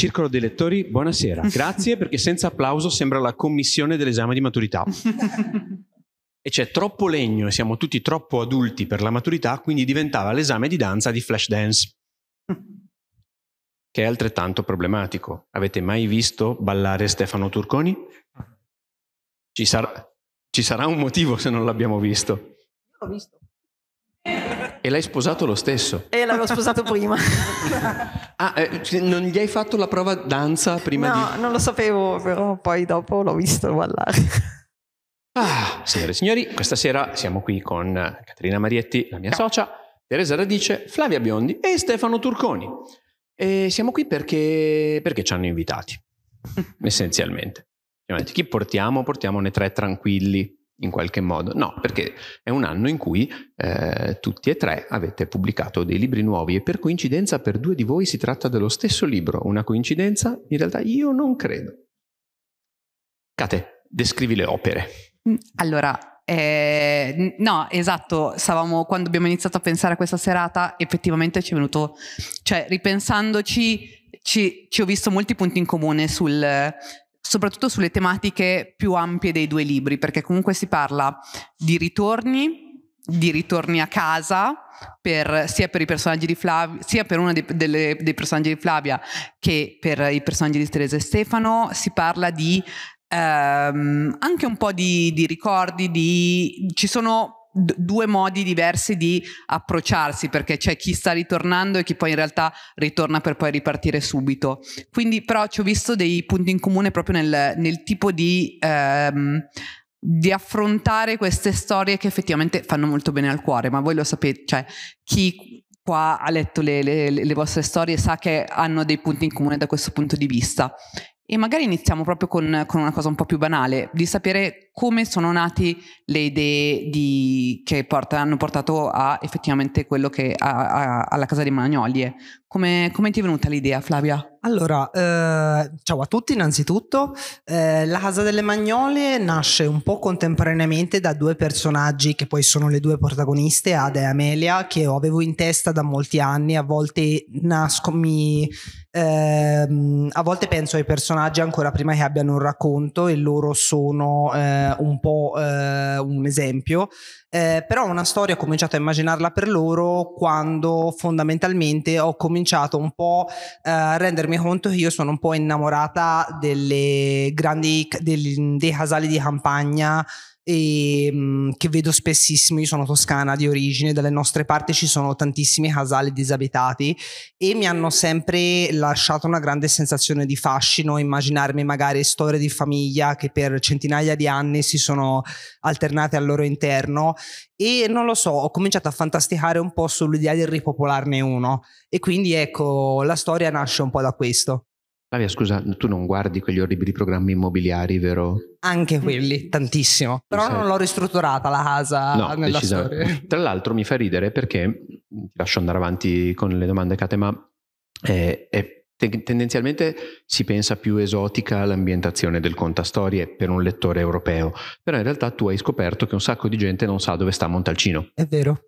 Circolo dei lettori, buonasera. Grazie perché senza applauso sembra la commissione dell'esame di maturità. e c'è troppo legno e siamo tutti troppo adulti per la maturità, quindi diventava l'esame di danza di Flashdance, che è altrettanto problematico. Avete mai visto ballare Stefano Turconi? Ci sarà, ci sarà un motivo se non l'abbiamo visto. L'ho visto. E l'hai sposato lo stesso? E l'avevo sposato prima. ah, eh, non gli hai fatto la prova danza prima no, di... No, non lo sapevo, però poi dopo l'ho visto ballare. Ah, signore e signori, questa sera siamo qui con Caterina Marietti, la mia socia, Teresa Radice, Flavia Biondi e Stefano Turconi. E siamo qui perché, perché ci hanno invitati, essenzialmente. Chi portiamo? Portiamone tre tranquilli, in qualche modo. No, perché è un anno in cui eh, tutti e tre avete pubblicato dei libri nuovi e per coincidenza per due di voi si tratta dello stesso libro. Una coincidenza? In realtà io non credo. Kate, descrivi le opere. Mm, allora, eh, no, esatto, stavamo, quando abbiamo iniziato a pensare a questa serata, effettivamente ci è venuto, cioè ripensandoci, ci, ci ho visto molti punti in comune sul, soprattutto sulle tematiche più ampie dei due libri, perché comunque si parla di ritorni, di ritorni a casa, per, sia per i personaggi di Flavia, sia per uno dei, dei, personaggi di Flavia che per i personaggi di Teresa e Stefano, si parla di ehm, anche un po' di, di ricordi, di, ci sono d- due modi diversi di approcciarsi perché c'è chi sta ritornando e chi poi in realtà ritorna per poi ripartire subito. Quindi però ci ho visto dei punti in comune proprio nel, nel tipo di... Ehm, di affrontare queste storie che effettivamente fanno molto bene al cuore, ma voi lo sapete, cioè chi qua ha letto le, le, le, vostre storie sa che hanno dei punti in comune da questo punto di vista. E magari iniziamo proprio con, con una cosa un po' più banale, di sapere come sono nate le idee di, che port- hanno portato a effettivamente quello che a, a, alla casa di Magnolie. Come, come, ti è venuta l'idea, Flavia? Allora, eh, ciao a tutti innanzitutto. Eh, la Casa delle Magnolie nasce un po' contemporaneamente da due personaggi che poi sono le due protagoniste, Ada e Amelia, che avevo in testa da molti anni. A volte nasco, mi, eh, a volte penso ai personaggi ancora prima che abbiano un racconto e loro sono eh, eh, un po' eh, un esempio, eh, però una storia ho cominciato a immaginarla per loro quando fondamentalmente ho cominciato un po' eh, a rendermi conto che io sono un po' innamorata delle grandi, dei, dei casali di campagna e, mh, che vedo spessissimo, io sono toscana di origine, dalle nostre parti ci sono tantissimi casali disabitati e mi hanno sempre lasciato una grande sensazione di fascino, immaginarmi magari storie di famiglia che per centinaia di anni si sono alternate al loro interno e non lo so, ho cominciato a fantasticare un po' sull'idea di ripopolarne uno e quindi ecco, la storia nasce un po' da questo. Flavia, scusa, tu non guardi quegli orribili programmi immobiliari, vero? Anche quelli, tantissimo. Però non l'ho ristrutturata la casa no, nella decisamente. storia. Tra l'altro mi fa ridere perché, mm, ti lascio andare avanti con le domande Kate, ma eh, è, è, tendenzialmente si pensa più esotica l'ambientazione del contastorie per un lettore europeo, però in realtà tu hai scoperto che un sacco di gente non sa dove sta Montalcino. È vero.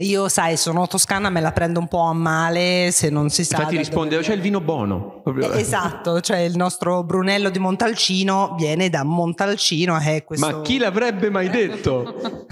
Io, sai, sono toscana, me la prendo un po' a male se non si sa. Infatti risponde, dove... c'è il vino buono. Proprio. Eh, esatto, cioè il nostro Brunello di Montalcino viene da Montalcino. Eh, questo... Ma chi l'avrebbe mai detto?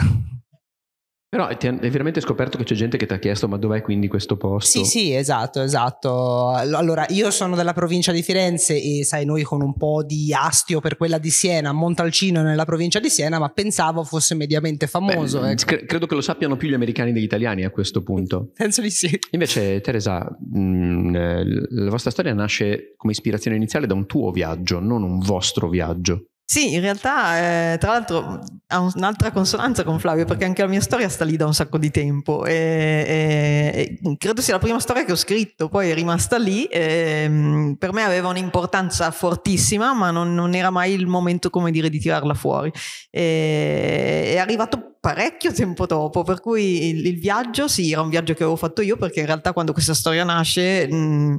Però ti hai veramente scoperto che c'è gente che ti ha chiesto ma dov'è quindi questo posto? Sì, sì, esatto, esatto. Allora, io sono della provincia di Firenze e sai, noi con un po' di astio per quella di Siena, Montalcino nella provincia di Siena, ma pensavo fosse mediamente famoso. Beh, mm, ecco. cre- credo che lo sappiano più gli americani degli italiani a questo punto. Penso di sì. Invece, Teresa, mh, mm, eh, la vostra storia nasce come ispirazione iniziale da un tuo viaggio, non un vostro viaggio. Sì, in realtà eh, tra l'altro ha un'altra consonanza con Flavio perché anche la mia storia sta lì da un sacco di tempo e, e, e credo sia la prima storia che ho scritto, poi è rimasta lì, e, ehm, per me aveva un'importanza fortissima ma non, non, era mai il momento come dire di tirarla fuori. è arrivato parecchio tempo dopo, per cui il, il, viaggio sì, era un viaggio che avevo fatto io perché in realtà quando questa storia nasce... Mh, mm,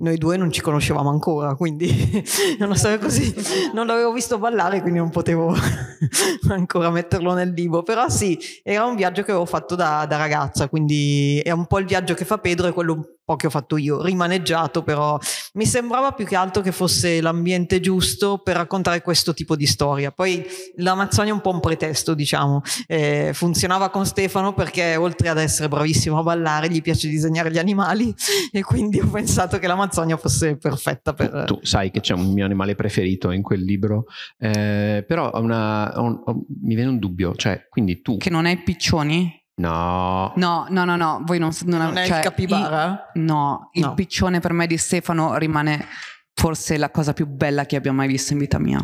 noi due non ci conoscevamo ancora, quindi non, così, non l'avevo visto ballare, quindi non potevo ancora metterlo nel libro. Però sì, era un viaggio che avevo fatto da, da ragazza, quindi è un po' il viaggio che fa Pedro è quello che ho fatto io, rimaneggiato però, mi sembrava più che altro che fosse l'ambiente giusto per raccontare questo tipo di storia. Poi l'Amazzonia è un po' un pretesto, diciamo, eh, funzionava con Stefano perché oltre ad essere bravissimo a ballare, gli piace disegnare gli animali e quindi ho pensato che l'Amazzonia fosse perfetta per... Tu sai che c'è un mio animale preferito in quel libro, eh, però una, un, un, mi viene un dubbio, cioè quindi tu... Che non hai piccioni? No. No, no, no, no, voi non... Non, non cioè, è il cioè, capibara? Il, no, il no. piccione per me di Stefano rimane forse la cosa più bella che abbia mai visto in vita mia.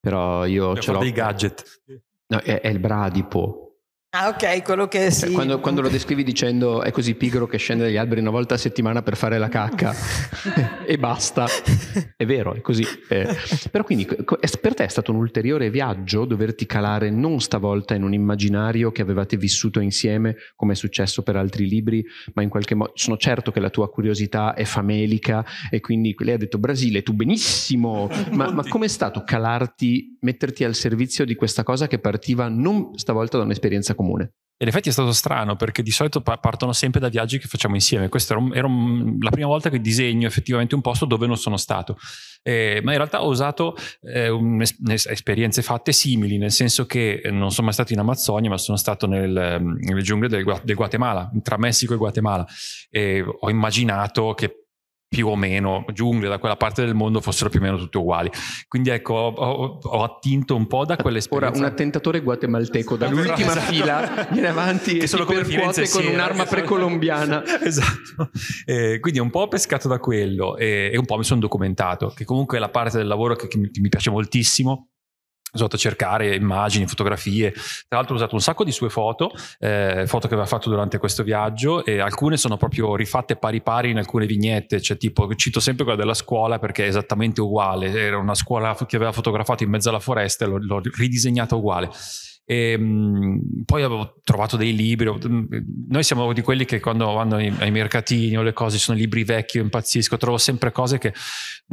Però io... Ce l'ho dei gadget. No, è, è il bradipo. Ah, ok, quello che cioè, sì. Quando, quando, lo descrivi dicendo è così pigro che scende dagli alberi una volta a settimana per fare la cacca e basta, è vero, è così. Eh. Però quindi per te è stato un ulteriore viaggio doverti calare non stavolta in un immaginario che avevate vissuto insieme, come è successo per altri libri, ma in qualche modo sono certo che la tua curiosità è famelica e quindi lei ha detto Brasile, tu benissimo, ma, ma com'è stato calarti, metterti al servizio di questa cosa che partiva non stavolta da un'esperienza comune. In effetti è stato strano perché di solito partono sempre da viaggi che facciamo insieme. Questa era, un, era un, la prima volta che disegno effettivamente un posto dove non sono stato. Eh, ma in realtà ho usato eh, un, esperienze fatte simili, nel senso che eh, non sono mai stato in Amazzonia, ma sono stato nel, mm, nelle giungle del, del, Guatemala, tra Messico e Guatemala. E ho immaginato che più o meno giungle da quella parte del mondo fossero più o meno tutte uguali. Quindi ecco, ho, ho attinto un po' da quell'esperienza. Ora, un attentatore guatemalteco dall'ultima esatto. fila viene avanti che e solo percuote con un'arma esatto. precolombiana. Esatto. Eh, quindi un po' ho pescato da quello e, e un po' mi sono documentato, che comunque è la parte del lavoro che, che mi piace moltissimo sono andato a cercare immagini, fotografie, tra l'altro ho usato un sacco di sue foto, eh, foto che aveva fatto durante questo viaggio e alcune sono proprio rifatte pari pari in alcune vignette, cioè tipo cito sempre quella della scuola perché è esattamente uguale, era una scuola che aveva fotografato in mezzo alla foresta e l'ho, l'ho ridisegnata uguale. E, ehm, poi avevo trovato dei libri. Noi siamo di quelli che quando vanno ai, ai mercatini o le cose sono libri vecchi, io impazzisco, trovo sempre cose che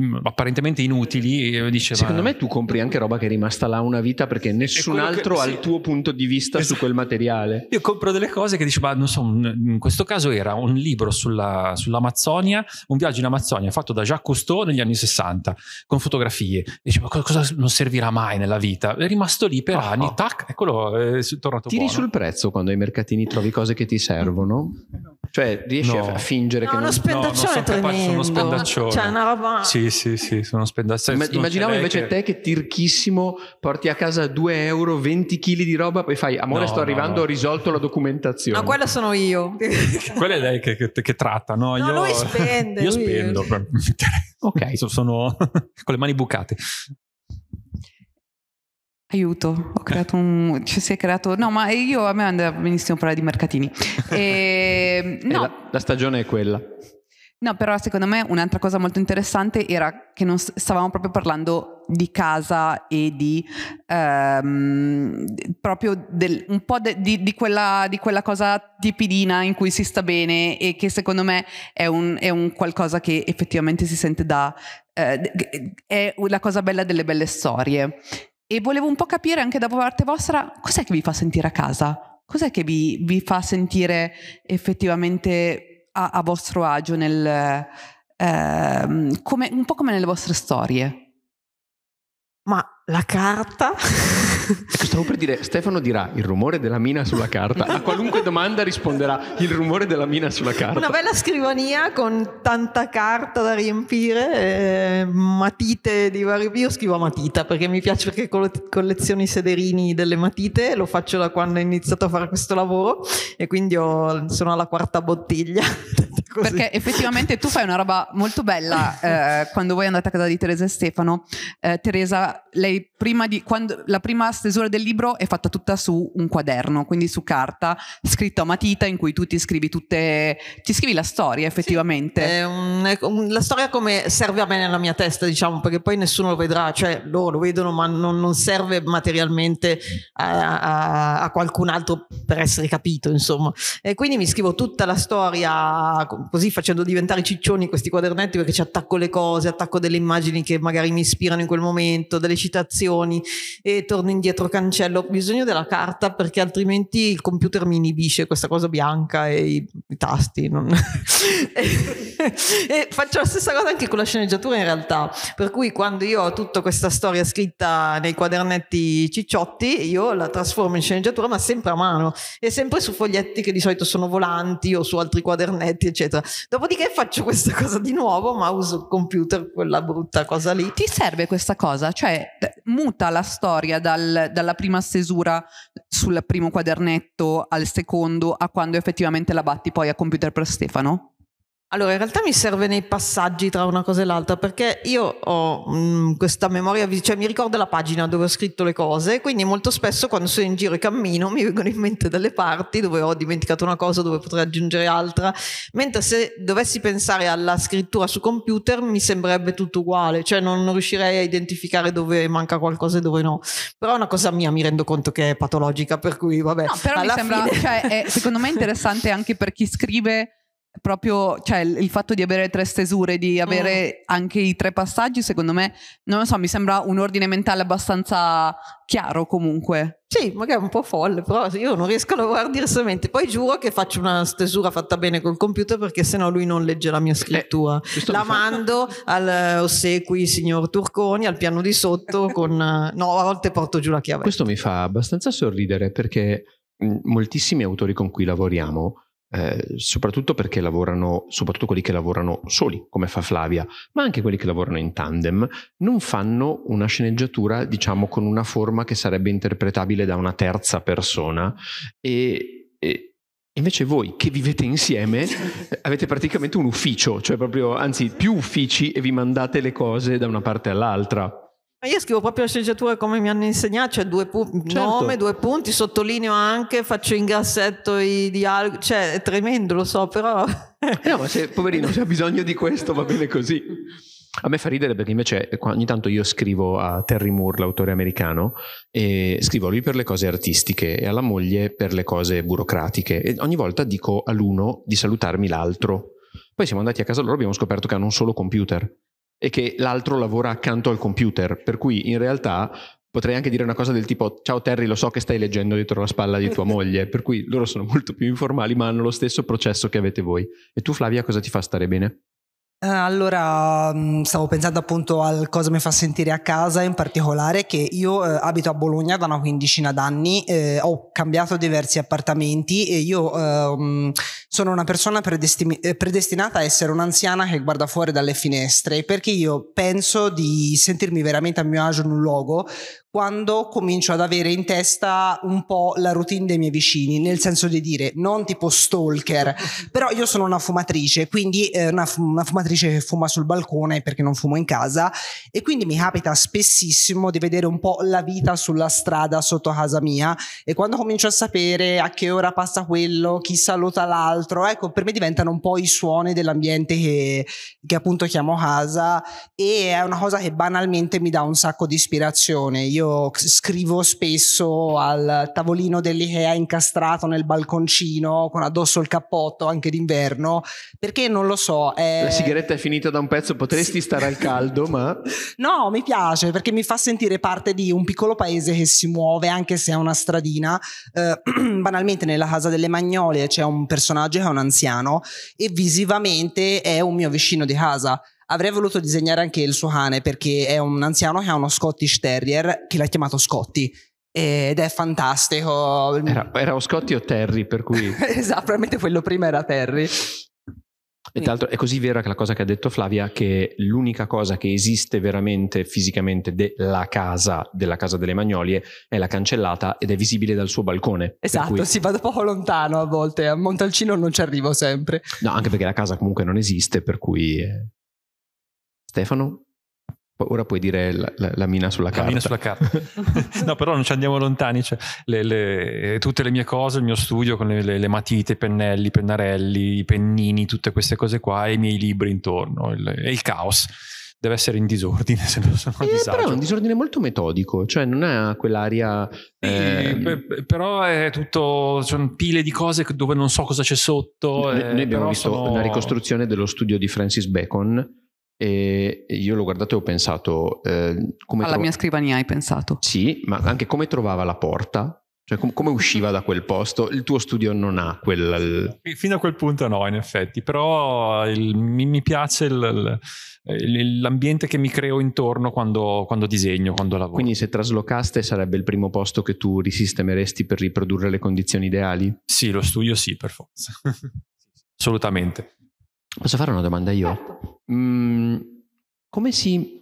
mm, apparentemente inutili. Dice, Secondo me tu eh, compri anche roba che è rimasta là una vita perché nessun altro che, ha sì. il tuo punto di vista su quel materiale. Io compro delle cose che dici, ma non so, in questo caso era un libro sulla, sull'Amazzonia, un viaggio in Amazzonia fatto da Jacques Cousteau negli anni 60 con fotografie. Dice, ma cosa non servirà mai nella vita? È rimasto lì per oh, anni, oh. tac, eccolo quello è tornato Tiri buono. sul prezzo quando ai mercatini trovi cose che ti servono? Cioè, riesci no. a fingere no, che non... Spendaccione no, non sono, sono spendaccione. Cioè, una roba... Sì, sì, sì, sono spendaccione. Ma, immaginavo invece che... te che tirchissimo porti a casa 2 euro, 20 kg di roba, poi fai, amore no, sto arrivando, ho risolto la documentazione. No, quella sono io. quella è lei che, che, che tratta, no? io, lui spende. Io lui spendo. Io. ok. sono con le mani bucate. Aiuto, ho creato un. ci si è creato. No, ma io a me andava benissimo parlare di mercatini. E, no. la, la, stagione è quella. No, però secondo me un'altra cosa molto interessante era che non stavamo proprio parlando di casa e di ehm, proprio del, un po' de, di, di, quella, di, quella, cosa tipidina in cui si sta bene e che secondo me è un, è un qualcosa che effettivamente si sente da... Eh, è la cosa bella delle belle storie e volevo un po' capire anche da parte vostra cos'è che vi fa sentire a casa, cos'è che vi, vi fa sentire effettivamente a, a vostro agio, nel, eh, come, un po' come nelle vostre storie. Ma la carta Cioè, stavo per dire, Stefano dirà il rumore della mina sulla carta. A qualunque domanda risponderà il rumore della mina sulla carta. Una bella scrivania con tanta carta da riempire, eh, matite di vari... Io scrivo a matita perché mi piace perché colleziono i sederini delle matite, lo faccio da quando ho iniziato a fare questo lavoro e quindi ho, sono alla quarta bottiglia. così. Perché effettivamente tu fai una roba molto bella eh, quando voi andate a casa di Teresa e Stefano. Eh, Teresa, lei prima di, quando, la prima stesura del libro è fatta tutta su un quaderno, quindi su carta, scritta a matita in cui tu ti scrivi tutte, ti scrivi la storia effettivamente. Sì, un, un, la storia come serve a me nella mia testa, diciamo, perché poi nessuno lo vedrà, cioè loro lo vedono ma non, non serve materialmente a, a, a, qualcun altro per essere capito, insomma. E quindi mi scrivo tutta la storia così facendo diventare ciccioni questi quadernetti perché ci attacco le cose, attacco delle immagini che magari mi ispirano in quel momento, delle citazioni e torno indietro cancello. Ho bisogno della carta perché altrimenti il computer mi inibisce questa cosa bianca e i, i tasti. Non... e, e faccio la stessa cosa anche con la sceneggiatura in realtà, per cui quando io ho tutta questa storia scritta nei quadernetti cicciotti, io la trasformo in sceneggiatura ma sempre a mano e sempre su foglietti che di solito sono volanti o su altri quadernetti eccetera computer. Dopodiché faccio questa cosa di nuovo, ma uso computer, quella brutta cosa lì. Ti serve questa cosa? Cioè, eh, muta la storia dal, dalla prima stesura sul primo quadernetto al secondo a quando effettivamente la batti poi a computer per Stefano? Allora, in realtà mi serve nei passaggi tra una cosa e l'altra, perché io ho mh, mm, questa memoria, cioè mi ricordo la pagina dove ho scritto le cose, quindi molto spesso quando sono in giro e cammino mi vengono in mente delle parti dove ho dimenticato una cosa, dove potrei aggiungere altra, mentre se dovessi pensare alla scrittura su computer mi sembrerebbe tutto uguale, cioè non, non riuscirei a identificare dove manca qualcosa e dove no. Però è una cosa mia, mi rendo conto che è patologica, per cui vabbè. No, però mi sembra, fine... cioè, è, secondo me è interessante anche per chi scrive proprio cioè, il fatto di avere tre stesure, di avere mm. anche i tre passaggi, secondo me, non lo so, mi sembra un ordine mentale abbastanza chiaro comunque. Sì, magari un po' folle, però io non riesco a lavorare direttamente. Poi giuro che faccio una stesura fatta bene col computer perché sennò lui non legge la mia eh, scrittura. Eh, la mando al eh, ossequi signor Turconi al piano di sotto con... Eh, no, a volte porto giù la chiave. Questo mi fa abbastanza sorridere perché mm, moltissimi autori con cui lavoriamo eh, soprattutto perché lavorano, soprattutto quelli che lavorano soli, come fa Flavia, ma anche quelli che lavorano in tandem, non fanno una sceneggiatura, diciamo, con una forma che sarebbe interpretabile da una terza persona e, e Invece voi che vivete insieme avete praticamente un ufficio, cioè proprio, anzi più uffici e vi mandate le cose da una parte all'altra io scrivo proprio la sceneggiatura come mi hanno insegnato, cioè due pu- certo. nome, due punti, sottolineo anche, faccio in grassetto i dialoghi, cioè è tremendo, lo so, però... Eh no, ma se, poverino, se ha bisogno di questo va bene così. A me fa ridere perché invece eh, ogni tanto io scrivo a Terry Moore, l'autore americano, e scrivo a lui per le cose artistiche e alla moglie per le cose burocratiche. E ogni volta dico all'uno di salutarmi l'altro. Poi siamo andati a casa loro e abbiamo scoperto che hanno un solo computer e che l'altro lavora accanto al computer, per cui in realtà potrei anche dire una cosa del tipo ciao Terry lo so che stai leggendo dietro la spalla di tua moglie, per cui loro sono molto più informali ma hanno lo stesso processo che avete voi. E tu Flavia cosa ti fa stare bene? Eh, allora, mm, stavo pensando appunto al cosa mi fa sentire a casa, in particolare che io eh, abito a Bologna da una quindicina d'anni, eh, ho cambiato diversi appartamenti e io eh, sono una persona predestin- eh, predestinata a essere un'anziana che guarda fuori dalle finestre, perché io penso di sentirmi veramente a mio agio in un luogo quando comincio ad avere in testa un po' la routine dei miei vicini, nel senso di dire non tipo stalker, però io sono una fumatrice, quindi eh, una, una fumatrice che fuma sul balcone perché non fumo in casa e quindi mi capita spessissimo di vedere un po' la vita sulla strada sotto casa mia e quando comincio a sapere a che ora passa quello, chi saluta l'altro, ecco per me diventano un po' i suoni dell'ambiente che, che appunto chiamo casa e è una cosa che banalmente mi dà un sacco di ispirazione. Io io scrivo spesso al tavolino dell'IKEA incastrato nel balconcino con addosso il cappotto anche d'inverno, perché non lo so. È... La sigaretta è finita da un pezzo, potresti sì. stare al caldo, ma... no, mi piace perché mi fa sentire parte di un piccolo paese che si muove anche se è una stradina. Eh, banalmente nella casa delle Magnolie c'è un personaggio che è un anziano e visivamente è un mio vicino di casa Avrei voluto disegnare anche il suo cane perché è un anziano che ha uno Scottish Terrier che l'ha chiamato Scotty ed è fantastico. Era, era o Scotty o Terry, per cui... esatto, probabilmente quello prima era Terry. E tra l'altro è così vera che la cosa che ha detto Flavia che l'unica cosa che esiste veramente fisicamente della casa, della casa delle Magnolie, è la cancellata ed è visibile dal suo balcone. Esatto, cui... si vado poco lontano a volte, a Montalcino non ci arrivo sempre. No, anche perché la casa comunque non esiste, per cui... È... Eh, Stefano, Ora puoi dire la, la, la mina sulla carta. la Mina sulla carta. no, però non ci andiamo lontani. Cioè, le, le, tutte le mie cose, il mio studio con le, le, matite, i pennelli, i pennarelli, i pennini, tutte queste cose qua, e i miei libri intorno. Il, e il caos deve essere in disordine, se non sono eh, disagio. Però è un disordine molto metodico, cioè non è quell'aria... Eh... Eh, però è tutto, sono pile di cose dove non so cosa c'è sotto. No, noi eh, abbiamo visto sono... una ricostruzione dello studio di Francis Bacon e io l'ho guardato e ho pensato... Eh, come Alla tro- mia scrivania hai pensato? Sì, ma anche come trovava la porta, cioè, com- come usciva da quel posto? Il tuo studio non ha quel. Fino a quel punto no, in effetti, però il, mi, mi, piace il, il, l'ambiente che mi creo intorno quando, quando, disegno, quando lavoro. Quindi se traslocaste sarebbe il primo posto che tu risistemeresti per riprodurre le condizioni ideali? Sì, lo studio sì, per forza. Assolutamente. Posso fare una domanda io? Certo mh, mm, come si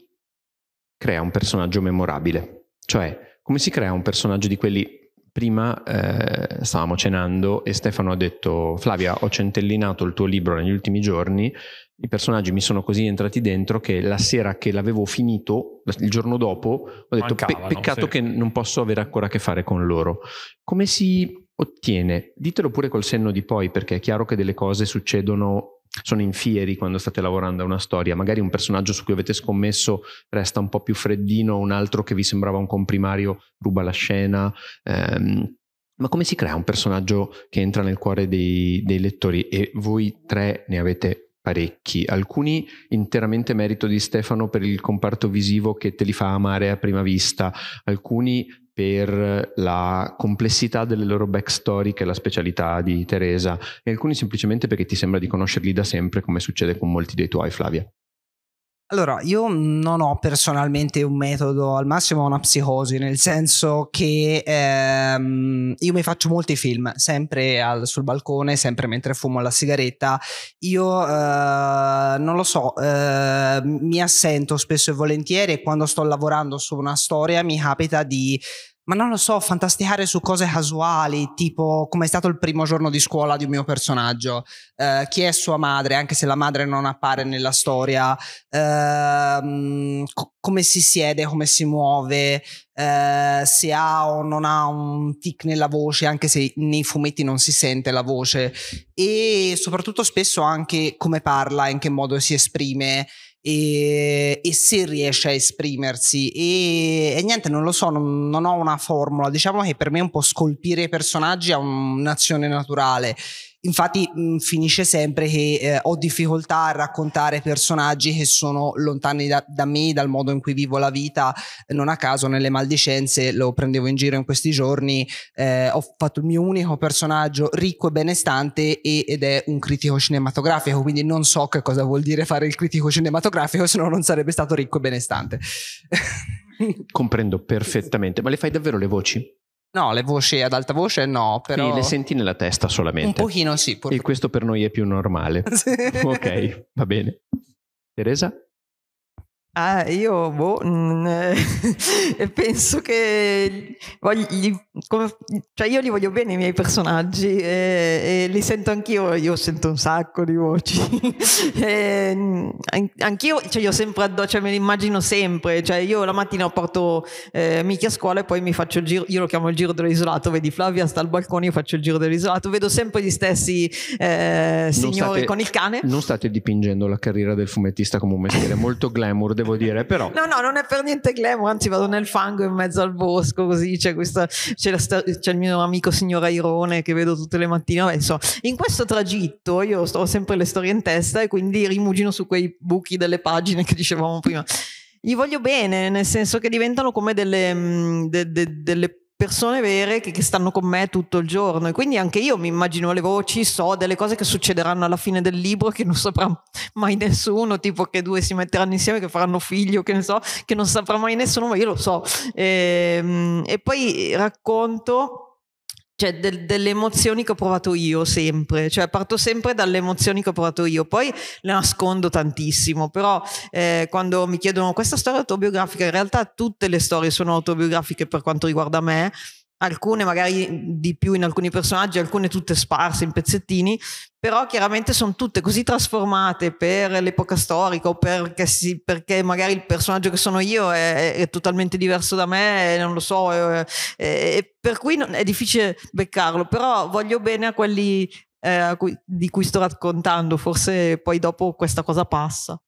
crea un personaggio memorabile? Cioè, come si crea un personaggio di quelli... Prima eh, stavamo cenando e Stefano ha detto Flavia, ho centellinato il tuo libro negli ultimi giorni, i personaggi mi sono così entrati dentro che la sera che l'avevo finito, il giorno dopo, ho detto Mancavano, pe- peccato sì. che non posso avere ancora a che fare con loro. Come si ottiene? Ditelo pure col senno di poi, perché è chiaro che delle cose succedono sono in fieri quando state lavorando a una storia, magari un personaggio su cui avete scommesso resta un po' più freddino, un altro che vi sembrava un comprimario ruba la scena. Ehm, ma come si crea un personaggio che entra nel cuore dei, dei lettori? E voi tre ne avete parecchi, alcuni interamente merito di Stefano per il comparto visivo che te li fa amare a prima vista, alcuni per la complessità delle loro backstory, che è la specialità di Teresa, e alcuni semplicemente perché ti sembra di conoscerli da sempre, come succede con molti dei tuoi, Flavia. Allora, io non ho personalmente un metodo, al massimo una psicosi, nel senso che ehm, io mi faccio molti film, sempre al, sul balcone, sempre mentre fumo la sigaretta. Io eh, non lo so, eh, mi assento spesso e volentieri e quando sto lavorando su una storia mi capita di ma non lo so, fantasticare su cose casuali, tipo come è stato il primo giorno di scuola di un mio personaggio, eh, chi è sua madre, anche se la madre non appare nella storia, eh, co- come si siede, come si muove, eh, se ha o non ha un tic nella voce, anche se nei fumetti non si sente la voce, e soprattutto spesso anche come parla, in che modo si esprime e, e, se riesce a esprimersi e, e niente non lo so non, non, ho una formula diciamo che per me un po' scolpire i personaggi ha un'azione naturale Infatti mh, mm, finisce sempre che eh, ho difficoltà a raccontare personaggi che sono lontani da, da, me, dal modo in cui vivo la vita. Non a caso nelle maldicenze lo prendevo in giro in questi giorni, eh, ho fatto il mio unico personaggio ricco e benestante e, ed è un critico cinematografico, quindi non so che cosa vuol dire fare il critico cinematografico, se no non sarebbe stato ricco e benestante. Comprendo perfettamente, ma le fai davvero le voci? No, le voci ad alta voce no, però... Sì, le senti nella testa solamente. Un pochino sì. Purtroppo. E questo per noi è più normale. sì. Ok, va bene. Teresa? Ah, io boh, penso che voglio, come, cioè io li voglio bene i miei personaggi e, e, li sento anch'io, io sento un sacco di voci. e, anch'io, cioè io sempre addosso, cioè me li immagino sempre, cioè io la mattina porto eh, Miki a scuola e poi mi faccio il giro, io lo chiamo il giro dell'isolato, vedi Flavia sta al balcone, io faccio il giro dell'isolato, vedo sempre gli stessi eh, signori state, con il cane. Non state dipingendo la carriera del fumettista come un mestiere molto glamour, devo dire, però... no, no, non è per niente glamour, anzi vado nel fango in mezzo al bosco, così c'è, questa, c'è, la, c'è il mio amico signor Airone che vedo tutte le mattine. Vabbè, insomma, in questo tragitto io ho sempre le storie in testa e quindi rimugino su quei buchi delle pagine che dicevamo prima. Gli voglio bene, nel senso che diventano come delle, mm, de, de, delle persone vere che, che, stanno con me tutto il giorno e quindi anche io mi immagino le voci, so delle cose che succederanno alla fine del libro che non saprà mai nessuno, tipo che due si metteranno insieme, che faranno figlio, che ne so, che non saprà mai nessuno, ma io lo so. E, ehm, e poi racconto cioè, de- delle emozioni che ho provato io sempre, cioè parto sempre dalle emozioni che ho provato io, poi le nascondo tantissimo, però eh, quando mi chiedono questa storia autobiografica, in realtà tutte le storie sono autobiografiche per quanto riguarda me, alcune magari di più in alcuni personaggi, alcune tutte sparse in pezzettini, però chiaramente sono tutte così trasformate per l'epoca storica o perché, si, perché magari il personaggio che sono io è, è, totalmente diverso da me, non lo so, è, per cui non, è difficile beccarlo, però voglio bene a quelli eh, a cui, di cui sto raccontando, forse poi dopo questa cosa passa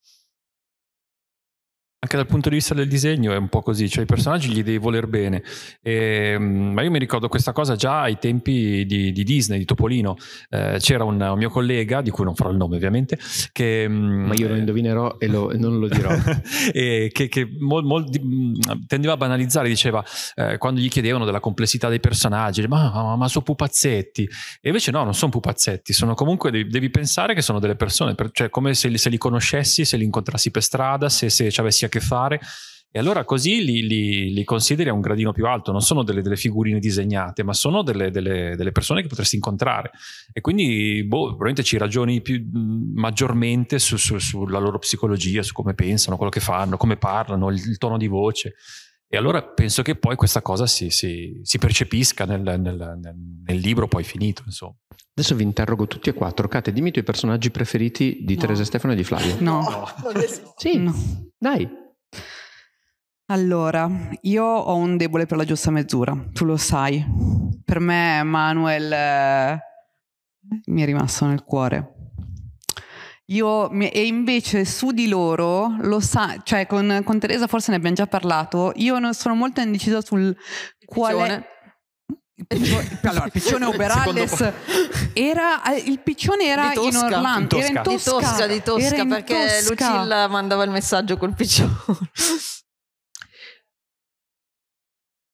anche dal punto di vista del disegno è un po' così, cioè i personaggi gli devi voler bene. E, ehm, ma io mi ricordo questa cosa già ai tempi di, di Disney, di Topolino. Eh, c'era un, un, mio collega, di cui non farò il nome ovviamente, che... Mm, ma io lo eh, indovinerò e lo, non lo dirò. e che, che mol, mol, mm, tendeva a banalizzare, diceva, eh, quando gli chiedevano della complessità dei personaggi, ma, ma, ma sono pupazzetti. E invece no, non sono pupazzetti, sono comunque, devi, devi pensare che sono delle persone, per, cioè come se, se, li conoscessi, se li incontrassi per strada, se, se ci avessi a che fare. E allora così li, li, li, consideri a un gradino più alto, non sono delle, delle figurine disegnate, ma sono delle, delle, delle, persone che potresti incontrare. E quindi boh, probabilmente ci ragioni più, maggiormente su, su, sulla loro psicologia, su come pensano, quello che fanno, come parlano, il, il tono di voce. E allora penso che poi questa cosa si, si, si percepisca nel, nel, nel, nel, libro poi finito. Insomma. Adesso vi interrogo tutti e quattro. Cate, dimmi i tuoi personaggi preferiti di no. Teresa Stefano e di Flavio. No, no. sì, no. dai. Allora, io ho un debole per la giusta misura, tu lo sai. Per me Manuel eh, mi è rimasto nel cuore. Io, e invece su di loro, lo sa, cioè con, con Teresa forse ne abbiamo già parlato, io non sono molto indecisa sul quale... Piccione. Allora, piccione Uberales era eh, il piccione era in Orlando, era in Tosca, di Tosca, di Tosca perché Tosca. Lucilla mandava il messaggio col piccione.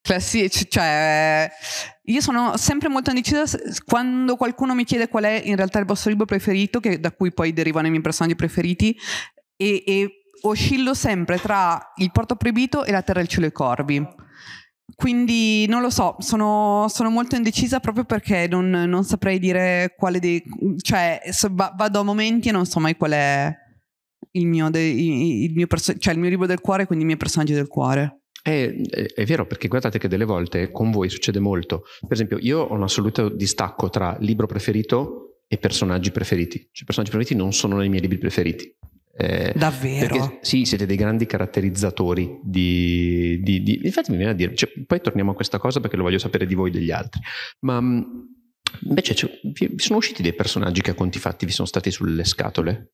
Classi- cioè, cioè, io sono sempre molto indecisa quando qualcuno mi chiede qual è in realtà il vostro libro preferito, che, da cui poi derivano i miei personaggi preferiti, e, e oscillo sempre tra Il porto proibito e La terra, del cielo e i corvi. Quindi non lo so, sono, sono molto indecisa proprio perché non, non, saprei dire quale dei... cioè vado a momenti e non so mai qual è il mio, de, il, il mio perso- cioè il mio libro del cuore, quindi i miei personaggi del cuore. È, è, vero, perché guardate che delle volte con voi succede molto. Per esempio, io ho un assoluto distacco tra libro preferito e personaggi preferiti. Cioè, personaggi preferiti non sono nei miei libri preferiti. Eh, Davvero? Perché, sì, siete dei grandi caratterizzatori di, di, di... Infatti mi viene a dire, cioè, poi torniamo a questa cosa perché lo voglio sapere di voi e degli altri, ma mm, invece cioè, vi sono usciti dei personaggi che a conti fatti vi sono stati sulle scatole?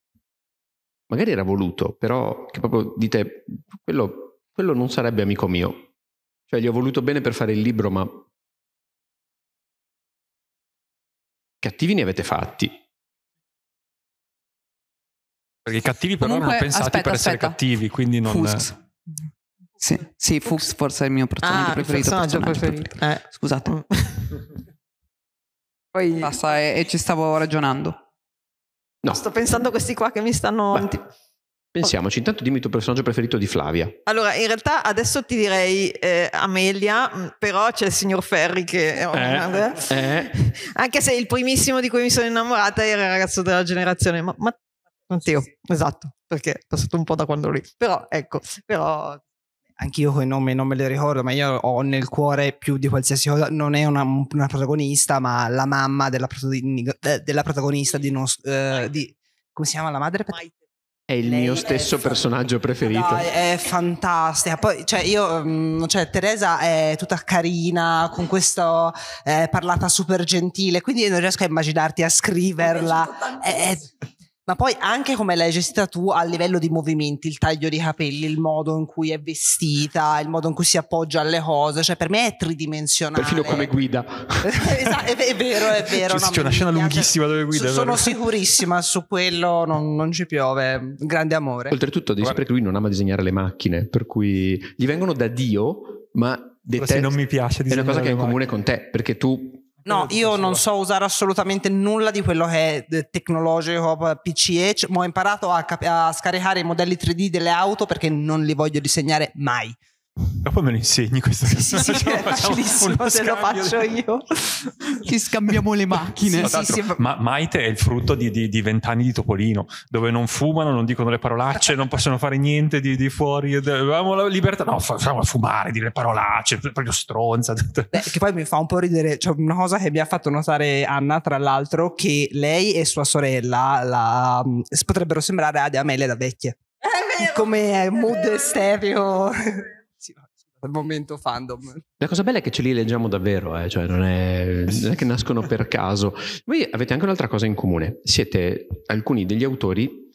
Magari era voluto, però che proprio dite, quello quello non sarebbe amico mio. Cioè, gli ho voluto bene per fare il libro, ma... Cattivi ne avete fatti. Perché i cattivi però Comunque, erano pensati aspetta, per aspetta. essere cattivi, quindi non... Fuchs. Sì, sì Fuchs forse è il mio personaggio ah, preferito. Personaggio preferito. preferito. Eh. Scusate. Poi basta, e, e, ci stavo ragionando. No. Sto pensando a questi qua che mi stanno... Beh. Pensiamoci, intanto dimmi il tuo personaggio preferito di Flavia. Allora, in realtà adesso ti direi eh, Amelia, mm, però c'è il signor Ferri che è eh, eh. Anche se il primissimo di cui mi sono innamorata era il ragazzo della generazione, ma, ma Matteo, sì, sì. esatto, perché è passato un po' da quando lì. Però ecco, però anch'io quei nomi non me li ricordo, ma io ho nel cuore più di qualsiasi cosa. Non è una, una protagonista, ma la mamma della, della protagonista di, uno, eh, di, Come si chiama la madre? Maite. È il Lei mio stesso fa- personaggio preferito. No, è fantastica. Poi, cioè, io, mm, cioè, Teresa è tutta carina, con questa eh, parlata super gentile, quindi io non riesco a immaginarti a scriverla. È, è ma poi anche come l'hai gestita tu a livello di movimenti, il taglio di capelli, il modo in cui è vestita, il modo in cui si appoggia alle cose, cioè per me è tridimensionale. Perfino come guida. esatto, è, vero, è vero. C'è, cioè, no, c'è una scena lunghissima dove guida. Sono però. sicurissima, su quello non, non, ci piove, grande amore. Oltretutto, devi sapere che lui non ama disegnare le macchine, per cui gli vengono da Dio, ma... Detest- non mi piace È una cosa che è in comune con te, perché tu No, io non so usare assolutamente nulla di quello che è eh, tecnologico PCH, eh, cioè, ma ho imparato a, cap- a scaricare i modelli 3D delle auto perché non li voglio disegnare mai. Dopo me lo insegni questo sì, sì, sì, è facilissimo se lo faccio io. Ci scambiamo le macchine. Sì, sì, ma Maite è il frutto di vent'anni di, di, Topolino, dove non fumano, non dicono le parolacce, non possono fare niente di, di fuori. Avevamo la libertà, no, facciamo fumare, dire parolacce, proprio stronza. Beh, che poi mi fa un po' ridere, cioè una cosa che mi ha fatto notare Anna, tra l'altro, che lei e sua sorella la, mm, potrebbero sembrare Ade Mele da vecchie. Come mood stereo al momento fandom. La cosa bella è che ce li leggiamo davvero, eh? cioè non è, eh non è, che nascono per caso. Voi avete anche un'altra cosa in comune, siete alcuni degli autori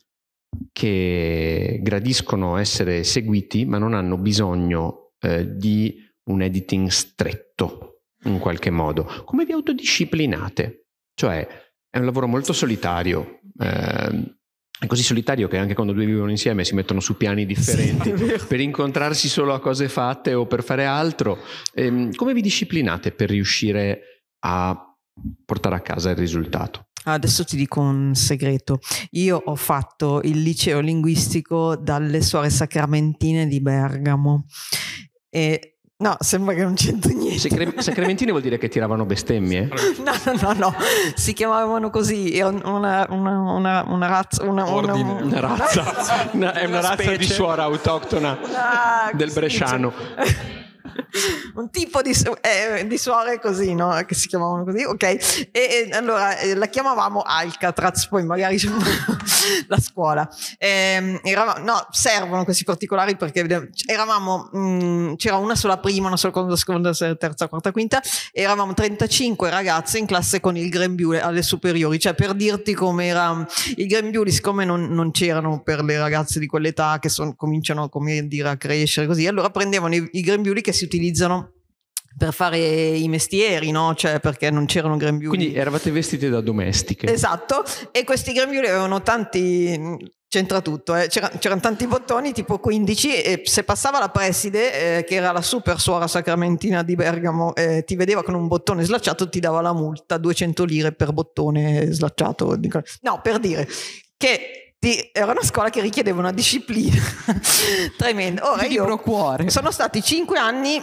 che gradiscono essere seguiti ma non hanno bisogno eh, di un editing stretto in qualche modo. Come vi autodisciplinate? Cioè è un lavoro molto solitario. Eh, è così solitario che anche quando due vivono insieme si mettono su piani differenti sì, per incontrarsi solo a cose fatte o per fare altro. Ehm, come vi disciplinate per riuscire a portare a casa il risultato? Adesso ti dico un segreto. Io ho fatto il liceo linguistico dalle suore sacramentine di Bergamo e No, sembra che non c'entri niente. se Sacramentini vuol dire che tiravano bestemmie? No, no, no, no. si chiamavano così, è una, una, una, una razza. Una, una razza, è una razza specie. di suora autoctona del Bresciano. un tipo di, eh, di, suore così, no? Che si chiamavano così, ok. E, e allora eh, la chiamavamo Alcatraz, poi magari la scuola. E, ehm, eravamo, no, servono questi particolari perché eh, eravamo, mh, mm, c'era una sola prima, una sola seconda, seconda, terza, quarta, quinta, e eravamo 35 ragazze in classe con il grembiule alle superiori, cioè per dirti come era mm, i grembiuli siccome non, non c'erano per le ragazze di quell'età che son, cominciano, come dire, a crescere così, allora prendevano i, i grembiuli che si utilizzano per fare i mestieri, no? Cioè, perché non c'erano grembiuli. Quindi eravate vestite da domestiche. Esatto, e questi grembiuli avevano tanti c'entra tutto, eh. c'erano, c'erano tanti bottoni tipo 15 e se passava la preside eh, che era la super suora sacramentina di Bergamo eh, ti vedeva con un bottone slacciato ti dava la multa 200 lire per bottone slacciato no per dire che di, era una scuola che richiedeva una disciplina tremenda. Ora io sono stati cinque anni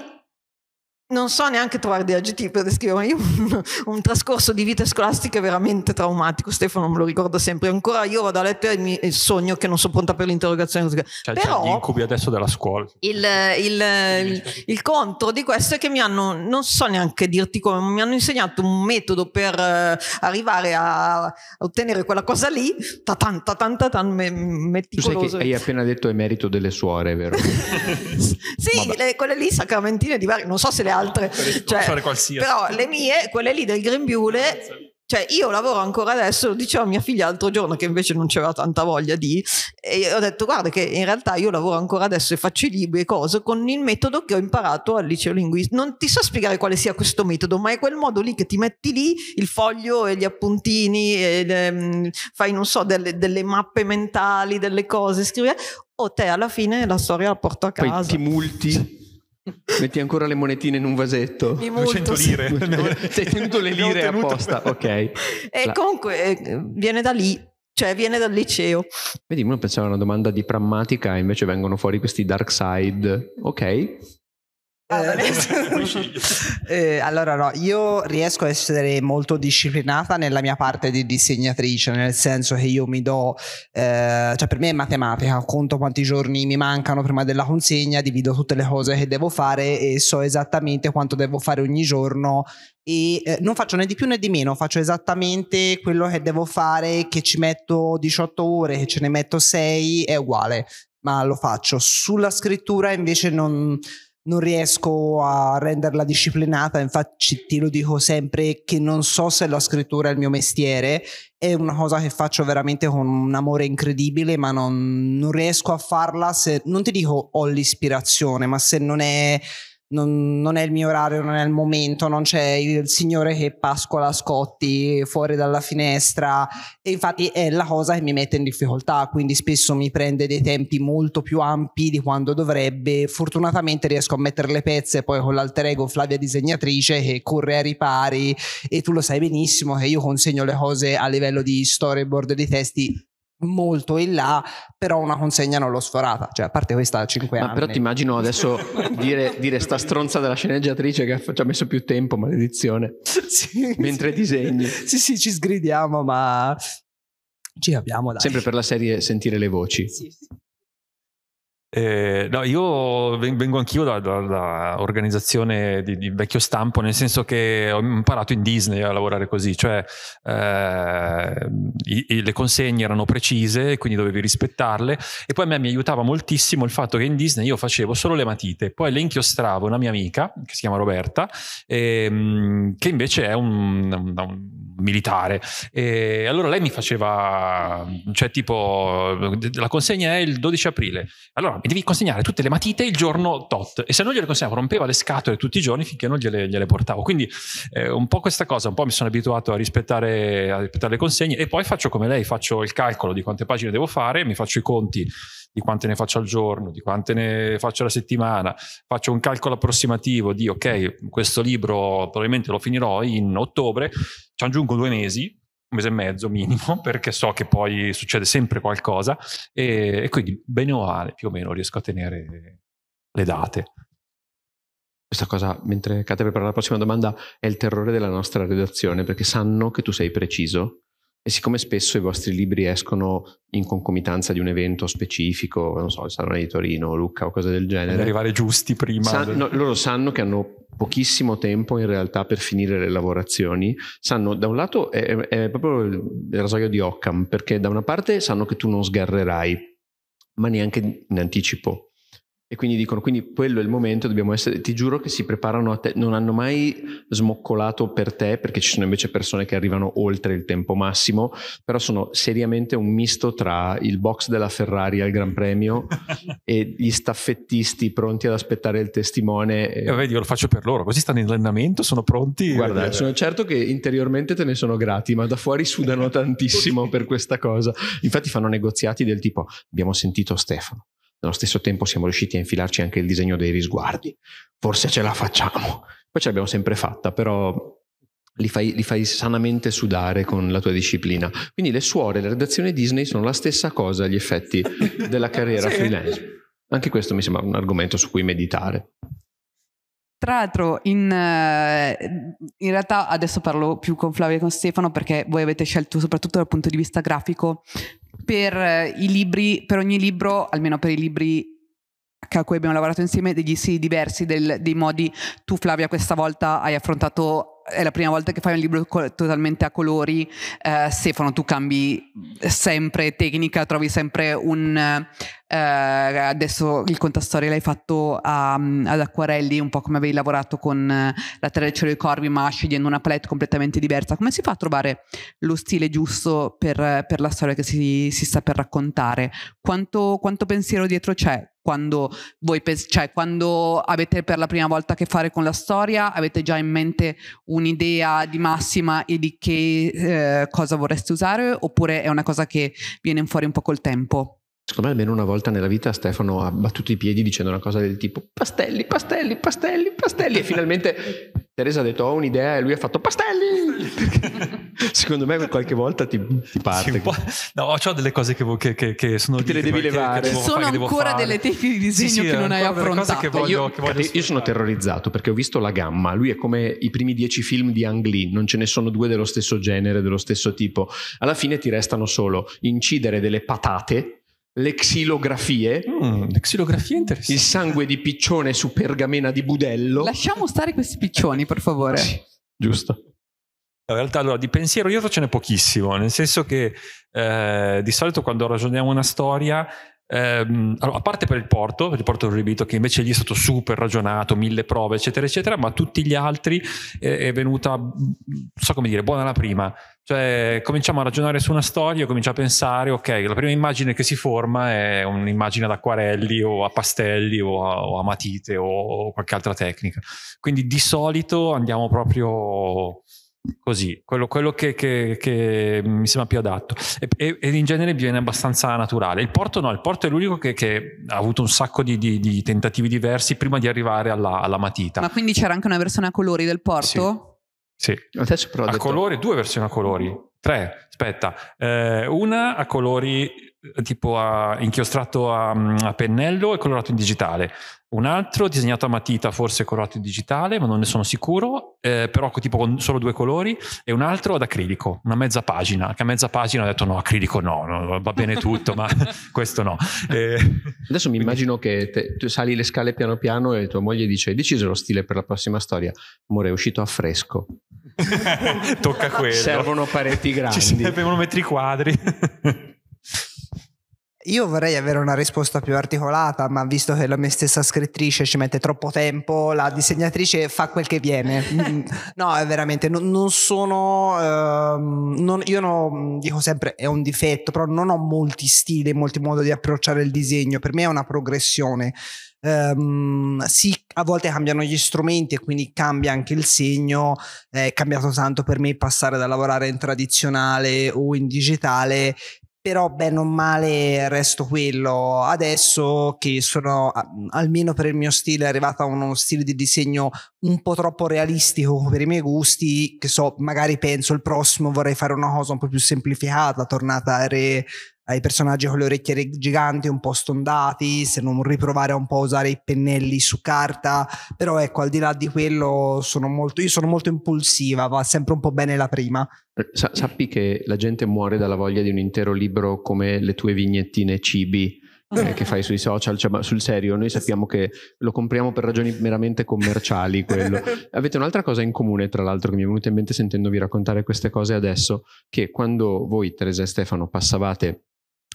non so neanche trovare dei aggettivi per descrivere io un, un, trascorso di vita scolastica veramente traumatico. Stefano me lo ricorda sempre. Ancora io vado a letto e, mi, sogno che non sono pronta per l'interrogazione. Cioè, cioè Però, gli incubi adesso della scuola. Il, il, il, il, contro di questo è che mi hanno, non so neanche dirti come, mi hanno insegnato un metodo per eh, arrivare a, a ottenere quella cosa lì. Ta tan, ta tan, ta tan, me, meticoloso. hai appena detto è merito delle suore, vero? sì, le, quelle lì sacramentine di vari, non so se le ha altre. cioè, fare qualsiasi. Però le mie, quelle lì del grembiule cioè io lavoro ancora adesso lo dicevo a mia figlia l'altro giorno che invece non c'era tanta voglia di e ho detto guarda che in realtà io lavoro ancora adesso e faccio i libri e cose con il metodo che ho imparato al liceo linguistico non ti so spiegare quale sia questo metodo ma è quel modo lì che ti metti lì il foglio e gli appuntini e le, mm, fai non so delle, delle mappe mentali delle cose scrivi o te alla fine la storia la porto a casa poi ti multi Metti ancora le monetine in un vasetto. Mi 200 lire. tenuto le lire apposta, ok. E La... comunque eh, viene da lì, cioè viene dal liceo. Vedi, uno pensava a una domanda di prammatica, invece vengono fuori questi dark side. Ok, Ah, eh, eh, allora no, io riesco a essere molto disciplinata nella mia parte di disegnatrice, nel senso che io mi do, eh, cioè per me è matematica, conto quanti giorni mi mancano prima della consegna, divido tutte le cose che devo fare e so esattamente quanto devo fare ogni giorno e eh, non faccio né di più né di meno, faccio esattamente quello che devo fare, che ci metto 18 ore, che ce ne metto 6, è uguale, ma lo faccio. Sulla scrittura invece non non riesco a renderla disciplinata, infatti ti lo dico sempre che non so se la scrittura è il mio mestiere, è una cosa che faccio veramente con un amore incredibile, ma non, non riesco a farla se, non ti dico ho l'ispirazione, ma se non è non, non, è il mio orario, non è il momento, non c'è il signore che pascola scotti fuori dalla finestra e infatti è la cosa che mi mette in difficoltà, quindi spesso mi prende dei tempi molto più ampi di quando dovrebbe. Fortunatamente riesco a mettere le pezze poi con l'alter ego Flavia disegnatrice che corre ai ripari e tu lo sai benissimo che io consegno le cose a livello di storyboard dei testi molto in là, però una consegna non l'ho sforata, cioè a parte questa a 5 ma anni. Però ti immagino adesso dire, dire sta stronza della sceneggiatrice che ci ha messo più tempo, maledizione, sì, mentre sì. disegni. Sì, sì, ci sgridiamo, ma ci abbiamo dai. Sempre per la serie Sentire le voci. Sì, sì. Eh, no, io vengo anch'io da, da, da organizzazione di, di, vecchio stampo, nel senso che ho imparato in Disney a lavorare così, cioè eh, i, i, le consegne erano precise, quindi dovevi rispettarle e poi a me mi aiutava moltissimo il fatto che in Disney io facevo solo le matite, poi le inchiostravo una mia amica che si chiama Roberta, ehm, che invece è un, un, un militare. E allora lei mi faceva, cioè tipo, la consegna è il 12 aprile. Allora e devi consegnare tutte le matite il giorno tot. E se non gliele consegnavo, rompeva le scatole tutti i giorni finché non gliele, gliele portavo. Quindi eh, un po' questa cosa, un po' mi sono abituato a rispettare, a rispettare le consegne e poi faccio come lei, faccio il calcolo di quante pagine devo fare, mi faccio i conti di quante ne faccio al giorno, di quante ne faccio alla settimana, faccio un calcolo approssimativo di ok, questo libro probabilmente lo finirò in ottobre, ci aggiungo due mesi, un mese e mezzo minimo, perché so che poi succede sempre qualcosa e, e quindi bene o male più o meno riesco a tenere le date. Questa cosa, mentre Kate prepara la prossima domanda, è il terrore della nostra redazione, perché sanno che tu sei preciso e siccome spesso i vostri libri escono in concomitanza di un evento specifico, non so, il Salone di Torino, Lucca o cose del genere. Per arrivare giusti prima. Sa- no, loro sanno che hanno pochissimo tempo in realtà per finire le lavorazioni. Sanno, da un lato, è, è proprio il rasoio di Occam, perché da una parte sanno che tu non sgarrerai, ma neanche in anticipo. E quindi dicono, quindi quello è il momento, dobbiamo essere, ti giuro che si preparano a te, non hanno mai smoccolato per te, perché ci sono invece persone che arrivano oltre il tempo massimo, però sono seriamente un misto tra il box della Ferrari al Gran Premio e gli staffettisti pronti ad aspettare il testimone. E... vedi, io lo faccio per loro, così stanno in allenamento, sono pronti. Guarda, eh, sono certo che interiormente te ne sono grati, ma da fuori sudano tantissimo per questa cosa. Infatti fanno negoziati del tipo, abbiamo sentito Stefano, nello stesso tempo siamo riusciti a infilarci anche il disegno dei risguardi. Forse ce la facciamo. Poi ce l'abbiamo sempre fatta, però li fai, li fai, sanamente sudare con la tua disciplina. Quindi le suore, la redazione Disney sono la stessa cosa agli effetti della carriera sì. freelance. Anche questo mi sembra un argomento su cui meditare. Tra l'altro, in, eh, in, realtà adesso parlo più con Flavio e con Stefano perché voi avete scelto, soprattutto dal punto di vista grafico, per eh, i libri, per ogni libro, almeno per i libri a cui abbiamo lavorato insieme, degli sì diversi del, dei modi tu Flavia questa volta hai affrontato è la prima volta che fai un libro totalmente a colori. Eh, Stefano, tu cambi sempre tecnica, trovi sempre un... Eh, adesso il contastorio l'hai fatto a, ad acquarelli, un po' come avevi lavorato con eh, la terra dei corvi, ma scegliendo una palette completamente diversa. Come si fa a trovare lo stile giusto per, per la storia che si, si, sta per raccontare? Quanto, quanto pensiero dietro c'è? quando, voi cioè, quando avete per la prima volta a che fare con la storia, avete già in mente un'idea di massima e di che eh, cosa vorreste usare oppure è una cosa che viene fuori un po' col tempo? Secondo me almeno una volta nella vita Stefano ha battuto i piedi dicendo una cosa del tipo pastelli, pastelli, pastelli, pastelli e finalmente Teresa ha detto ho un'idea e lui ha fatto pastelli perché Secondo me qualche volta ti, ti parte. Sì, no, ho delle cose che, che, che, che sono che te le devi levare. Che, sono fare, ancora delle tecniche di disegno sì, sì, che non hai affrontato. Voglio, io, voglio... io, sono terrorizzato perché ho visto la gamma. Lui è come i primi dieci film di Ang Lee, non ce ne sono due dello stesso genere, dello stesso tipo. Alla fine ti restano solo incidere delle patate le xilografie, mm, le xilografie interessanti. il sangue di piccione su pergamena di budello. Lasciamo stare questi piccioni, per favore. Sì, giusto. In realtà allora, di pensiero io ce n'è pochissimo, nel senso che eh, di solito quando ragioniamo una storia Ehm, allora, a parte per il porto, per il porto del ribito, che invece lì è stato super ragionato, mille prove, eccetera, eccetera, ma tutti gli altri è, è venuta, non so come dire, buona la prima. Cioè, cominciamo a ragionare su una storia, cominciamo a pensare, ok, la prima immagine che si forma è un'immagine ad acquarelli o a pastelli o a, o a matite o, o qualche altra tecnica. Quindi di solito andiamo proprio così, quello, quello che, che, che, mi sembra più adatto. E, e, in genere viene abbastanza naturale. Il porto no, il porto è l'unico che, che ha avuto un sacco di, di, di, tentativi diversi prima di arrivare alla, alla, matita. Ma quindi c'era anche una versione a colori del porto? Sì. sì. A detto. colori, due versioni a colori, tre, aspetta, eh, una a colori eh, tipo a, inchiostrato a, a, pennello e colorato in digitale, un altro disegnato a matita, forse colorato in digitale, ma non ne sono sicuro, eh, però tipo con solo due colori, e un altro ad acrilico, una mezza pagina, che a mezza pagina ho detto no, acrilico no, no va bene tutto, ma questo no. Eh, Adesso mi immagino che te, tu sali le scale piano piano e tua moglie dice, hai deciso lo stile per la prossima storia, amore è uscito a fresco. Tocca quello. Servono pareti grandi. Ci servono metri quadri. Io vorrei avere una risposta più articolata, ma visto che la mia stessa scrittrice ci mette troppo tempo, la disegnatrice fa quel che viene. Mm, no, è veramente, non, non sono, ehm, non, io no, mm, dico sempre è un difetto, però non ho molti stili, molti modi di approcciare il disegno, per me è una progressione. Um, sì, a volte cambiano gli strumenti e quindi cambia anche il segno. È cambiato tanto per me passare da lavorare in tradizionale o in digitale però bene o male resto quello adesso che sono almeno per il mio stile arrivato a uno stile di disegno un po' troppo realistico per i miei gusti che so magari penso il prossimo vorrei fare una cosa un po' più semplificata tornata a re ai personaggi con le orecchie giganti un po' stondati, se non riprovare un po' a usare i pennelli su carta, però ecco, al di là di quello sono molto, io sono molto impulsiva, va sempre un po' bene la prima. Eh, sa- sappi che la gente muore dalla voglia di un intero libro come le tue vignettine cibi ah. eh, che fai sui social, cioè, ma sul serio, noi sappiamo che lo compriamo per ragioni meramente commerciali. Quello. Avete un'altra cosa in comune, tra l'altro, che mi è venuta in mente sentendovi raccontare queste cose adesso, che quando voi, Teresa e Stefano, passavate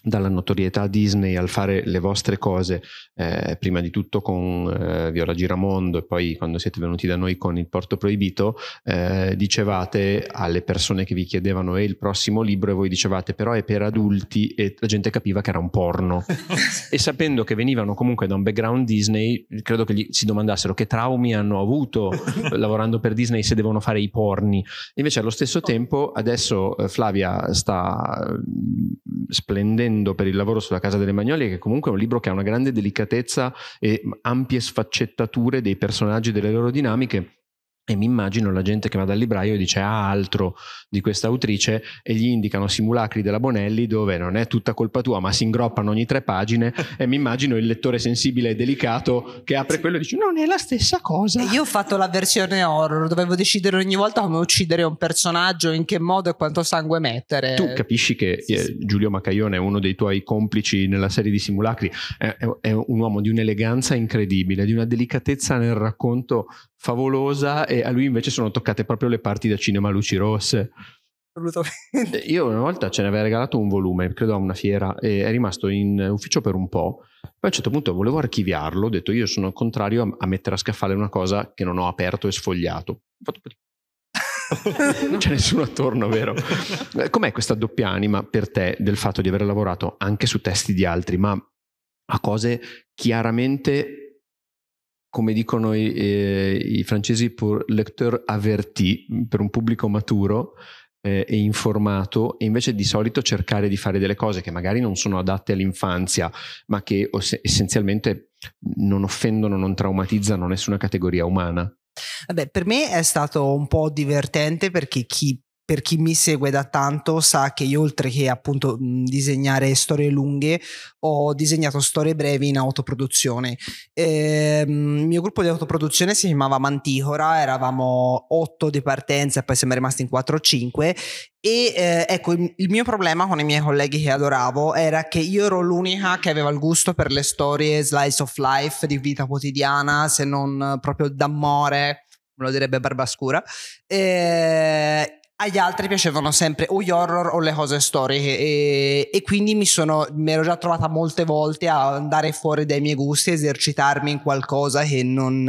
dalla notorietà Disney al fare le vostre cose, eh, prima di tutto con eh, Viola Giramondo e poi quando siete venuti da noi con Il Porto Proibito, eh, dicevate alle persone che vi chiedevano e il prossimo libro e voi dicevate però è per adulti e la gente capiva che era un porno. e sapendo che venivano comunque da un background Disney, credo che gli si domandassero che traumi hanno avuto lavorando per Disney se devono fare i porni. Invece allo stesso oh. tempo adesso eh, Flavia sta mm, splendendo spendendo per il lavoro sulla Casa delle Magnolie, che comunque è un libro che ha una grande delicatezza e ampie sfaccettature dei personaggi, e delle loro dinamiche e mi immagino la gente che va dal libraio e dice ah altro di questa autrice e gli indicano simulacri della Bonelli dove non è tutta colpa tua ma si ingroppano ogni tre pagine e mi immagino il lettore sensibile e delicato che apre quello e dice non è la stessa cosa io ho fatto la versione horror dovevo decidere ogni volta come uccidere un personaggio in che modo e quanto sangue mettere tu capisci che sì, eh, sì. Giulio Macaglione uno dei tuoi complici nella serie di simulacri è, è un uomo di un'eleganza incredibile di una delicatezza nel racconto favolosa e a lui invece sono toccate proprio le parti da cinema luci rosse. Assolutamente. Io una volta ce ne avevo regalato un volume, credo a una fiera, e è rimasto in ufficio per un po'. Poi a un certo punto volevo archiviarlo, ho detto io sono contrario a mettere a scaffale una cosa che non ho aperto e sfogliato. non c'è nessuno attorno, vero? Com'è questa doppia anima per te del fatto di aver lavorato anche su testi di altri, ma a cose chiaramente come dicono i, i francesi, pour lecteur averti, per un pubblico maturo eh, e informato, e invece di solito cercare di fare delle cose che magari non sono adatte all'infanzia, ma che os- essenzialmente non offendono, non traumatizzano nessuna categoria umana. Vabbè, per me è stato un po' divertente perché chi per chi mi segue da tanto sa che io oltre che appunto disegnare storie lunghe ho disegnato storie brevi in autoproduzione. Eh, il mio gruppo di autoproduzione si chiamava Manticora, eravamo otto di partenza e poi siamo rimasti in 4 o 5 e eh, ecco il mio problema con i miei colleghi che adoravo era che io ero l'unica che aveva il gusto per le storie slice of life di vita quotidiana, se non proprio d'amore me lo direbbe Barbascura. Eh, agli altri piacevano sempre o gli horror o le cose storiche e, e quindi mi, sono, mi ero già trovata molte volte a andare fuori dai miei gusti, esercitarmi in qualcosa che non,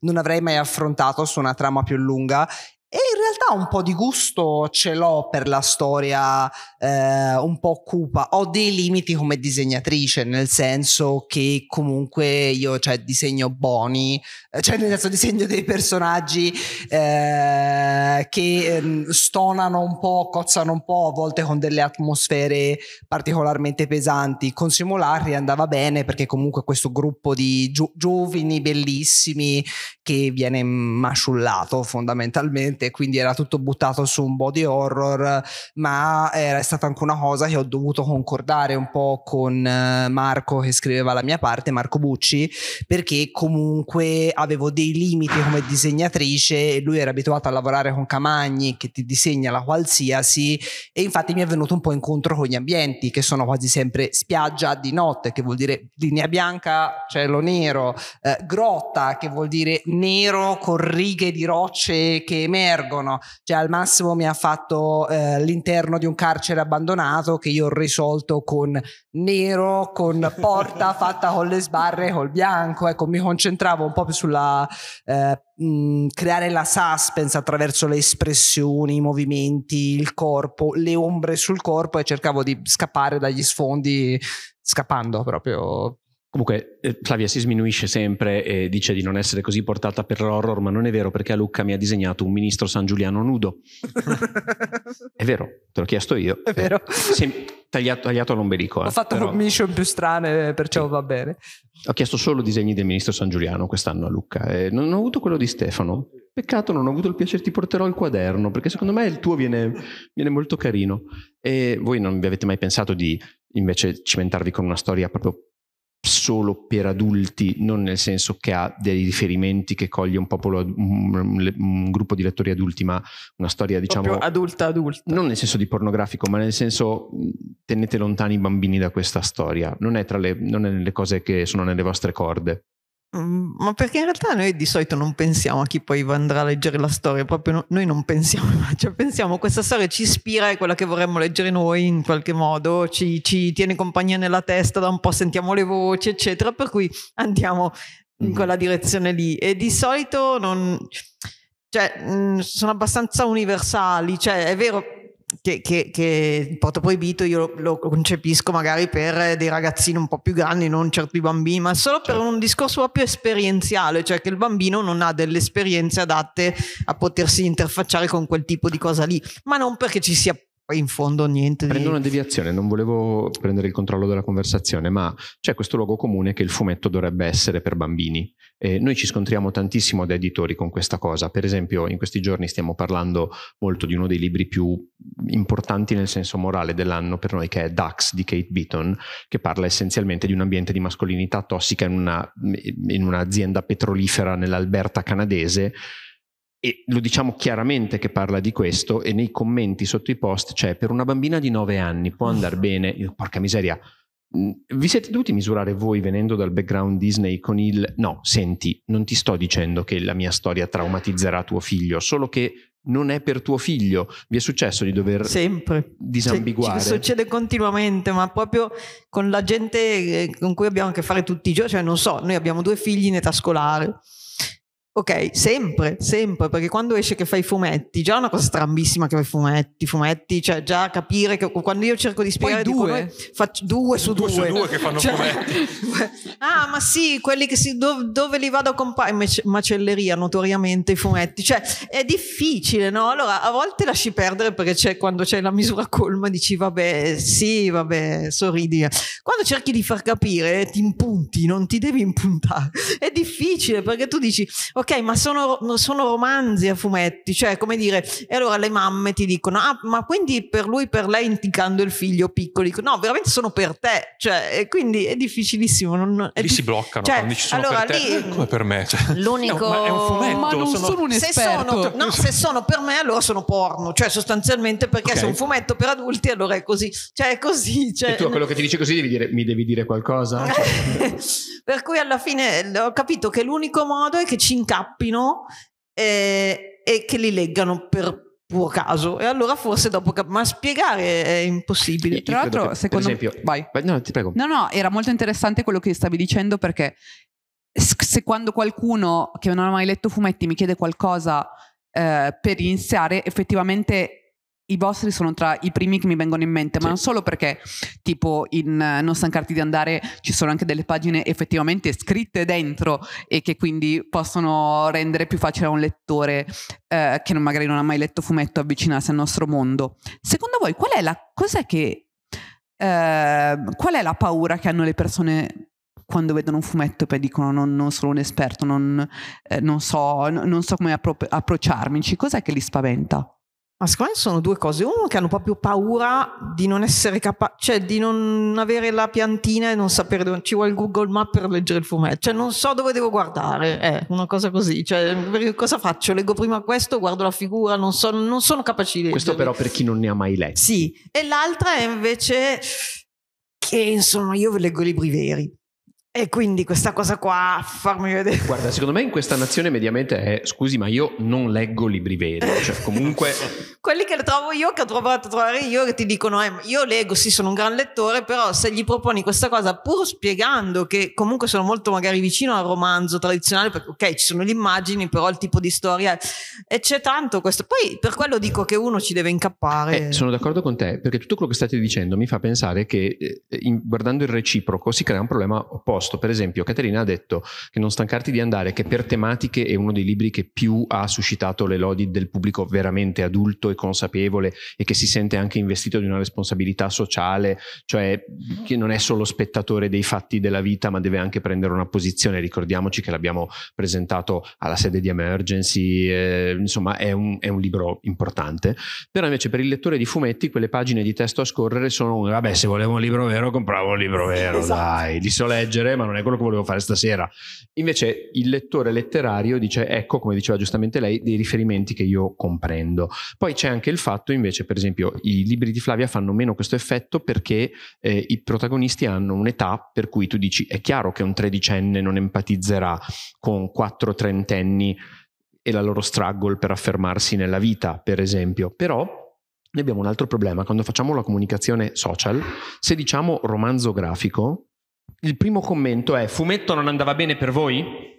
non avrei mai affrontato su una trama più lunga e in realtà un po' di gusto ce l'ho per la storia eh, un po' cupa. Ho dei limiti come disegnatrice, nel senso che comunque io cioè, disegno boni, eh, cioè nel senso disegno dei personaggi eh, che ehm, stonano un po', cozzano un po', a volte con delle atmosfere particolarmente pesanti. Con Simulari andava bene perché comunque questo gruppo di gio- giovani bellissimi che viene masciullato fondamentalmente precedente, quindi era tutto buttato su un body horror, ma era stata anche una cosa che ho dovuto concordare un po' con eh, Marco che scriveva la mia parte, Marco Bucci, perché comunque avevo dei limiti come disegnatrice e lui era abituato a lavorare con Camagni che ti disegna la qualsiasi e infatti mi è venuto un po' incontro con gli ambienti che sono quasi sempre spiaggia di notte, che vuol dire linea bianca, cielo nero, eh, grotta, che vuol dire nero con righe di rocce che emergono emergono, cioè al massimo mi ha fatto eh, l'interno di un carcere abbandonato che io ho risolto con nero, con porta fatta con le sbarre, col bianco, ecco mi concentravo un po' più sulla eh, mh, creare la suspense attraverso le espressioni, i movimenti, il corpo, le ombre sul corpo e cercavo di scappare dagli sfondi scappando proprio Comunque eh, Flavia si sminuisce sempre e dice di non essere così portata per l'horror, ma non è vero perché a Lucca mi ha disegnato un ministro San Giuliano nudo. è vero, te l'ho chiesto io. È vero. Eh, sì, tagliato, tagliato all'ombelico. Eh, ho eh, fatto però... mission più strane, perciò sì. va bene. Ho chiesto solo disegni del ministro San Giuliano quest'anno a Lucca. E non ho avuto quello di Stefano. Peccato, non ho avuto il piacere, ti porterò il quaderno, perché secondo me il tuo viene, viene molto carino. E voi non vi avete mai pensato di invece cimentarvi con una storia proprio solo per adulti, non nel senso che ha dei riferimenti che coglie un popolo, un, un gruppo di lettori adulti, ma una storia diciamo... adulta adulta. Non nel senso di pornografico, ma nel senso tenete lontani i bambini da questa storia, non è, tra le, non è nelle cose che sono nelle vostre corde. Mm, ma perché in realtà noi di solito non pensiamo a chi poi andrà a leggere la storia, proprio no, noi non pensiamo, cioè pensiamo questa storia ci ispira, è quella che vorremmo leggere noi in qualche modo, ci, ci tiene compagnia nella testa, da un po' sentiamo le voci, eccetera, per cui andiamo in mm. quella direzione lì e di solito non, cioè, mm, sono abbastanza universali, cioè è vero che, che, che porto proibito io lo, concepisco magari per dei ragazzini un po' più grandi, non certi bambini, ma solo per certo. un discorso proprio esperienziale, cioè che il bambino non ha delle esperienze adatte a potersi interfacciare con quel tipo di cosa lì, ma non perché ci sia poi in fondo niente Prendo di... una deviazione, non volevo prendere il controllo della conversazione, ma c'è questo luogo comune che il fumetto dovrebbe essere per bambini. Eh, noi ci scontriamo tantissimo da editori con questa cosa, per esempio in questi giorni stiamo parlando molto di uno dei libri più importanti nel senso morale dell'anno per noi, che è Dax di Kate Beaton, che parla essenzialmente di un ambiente di mascolinità tossica in, una, in un'azienda petrolifera nell'Alberta canadese e lo diciamo chiaramente che parla di questo e nei commenti sotto i post c'è cioè, per una bambina di 9 anni può andare bene, io, porca miseria, mm, vi siete dovuti misurare voi venendo dal background Disney con il no, senti, non ti sto dicendo che la mia storia traumatizzerà tuo figlio, solo che non è per tuo figlio. Vi è successo di dover Sempre. disambiguare? Cioè, succede continuamente, ma proprio con la gente eh, con cui abbiamo a che fare tutti i giorni, cioè non so, noi abbiamo due figli in età scolare Ok, sempre, sempre, perché quando esce che fai fumetti, già è una cosa strambissima che fai fumetti, fumetti, cioè già capire che quando io cerco di spiegare Poi due, noi, faccio due su due. Due su due che fanno cioè, fumetti. ah, ma sì, quelli che si, dove, dove li vado a comprare? Macelleria, notoriamente, i fumetti. Cioè, è difficile, no? Allora, a volte lasci perdere perché c'è, quando c'è la misura colma dici, vabbè, sì, vabbè, sorridi. Eh. Quando cerchi di far capire, ti impunti, non ti devi impuntare. È difficile perché tu dici, ok, ok, ma sono, sono, romanzi a fumetti, cioè come dire, e allora le mamme ti dicono, ah, ma quindi per lui, per lei, indicando il figlio piccolo, dicono, no, veramente sono per te, cioè, e quindi è difficilissimo. Non, è lì di... si bloccano, cioè, quando dici sono allora, per lì, te, come per me. Cioè, l'unico... No, è un fumetto. Ma non sono, sono un esperto. Se sono, no, se sono per me, allora sono porno, cioè sostanzialmente perché okay. se è un fumetto per adulti, allora è così, cioè è così. Cioè... E tu a quello che ti dice così devi dire, mi devi dire qualcosa? per cui alla fine eh, ho capito che l'unico modo è che ci incantiamo tappino eh, e che li leggano per puro caso e allora forse dopo cap- ma spiegare è impossibile tra l'altro che, secondo me vai. vai no ti prego no no era molto interessante quello che stavi dicendo perché se quando qualcuno che non ha mai letto fumetti mi chiede qualcosa eh, per iniziare effettivamente i vostri sono tra i primi che mi vengono in mente, ma non solo perché tipo in uh, Non stancarti di andare ci sono anche delle pagine effettivamente scritte dentro e che quindi possono rendere più facile a un lettore uh, che non, magari non ha mai letto fumetto avvicinarsi al nostro mondo. Secondo voi qual è la cos'è che uh, qual è la paura che hanno le persone quando vedono un fumetto e poi dicono non, non sono un esperto, non, eh, non so, non so come appro- approcciarmi, cos'è che li spaventa? Ma secondo me sono due cose. Uno che hanno proprio paura di non essere capaci, cioè di non avere la piantina e non sapere dove ci vuole il Google Map per leggere il fumetto. Cioè non so dove devo guardare, eh, una cosa così. Cioè, cosa faccio? Leggo prima questo, guardo la figura, non, so, non sono capaci di leggere. Questo però per chi non ne ha mai letto. Sì, e l'altra è invece che insomma io leggo libri veri e quindi questa cosa qua, farmi vedere. Guarda, secondo me in questa nazione mediamente è, scusi, ma io non leggo libri veri, cioè comunque... Quelli che le trovo io, che ho provato a trovare io, che ti dicono, eh, io leggo, sì, sono un gran lettore, però se gli proponi questa cosa, pur spiegando che comunque sono molto magari vicino al romanzo tradizionale, perché ok, ci sono le immagini, però il tipo di storia, e c'è tanto questo. Poi per quello dico che uno ci deve incappare. Eh, sono d'accordo con te, perché tutto quello che state dicendo mi fa pensare che eh, guardando il reciproco si crea un problema opposto opposto, per esempio, Caterina ha detto che Non stancarti di andare, che per tematiche è uno dei libri che più ha suscitato le lodi del pubblico veramente adulto e consapevole e che si sente anche investito di una responsabilità sociale, cioè che non è solo spettatore dei fatti della vita, ma deve anche prendere una posizione. Ricordiamoci che l'abbiamo presentato alla sede di Emergency, eh, insomma, è un, è un libro importante. Però invece per il lettore di fumetti quelle pagine di testo a scorrere sono, vabbè, se volevo un libro vero compravo un libro vero, esatto. dai, li so leggere, ma non è quello che volevo fare stasera. Invece il lettore letterario dice, ecco, come diceva giustamente lei, dei riferimenti che io comprendo. Poi c'è anche il fatto, invece, per esempio, i libri di Flavia fanno meno questo effetto perché eh, i protagonisti hanno un'età per cui tu dici, è chiaro che un tredicenne non empatizzerà con quattro trentenni e la loro struggle per affermarsi nella vita, per esempio. Però noi abbiamo un altro problema quando facciamo la comunicazione social. Se diciamo romanzo grafico, il primo commento è: Fumetto non andava bene per voi?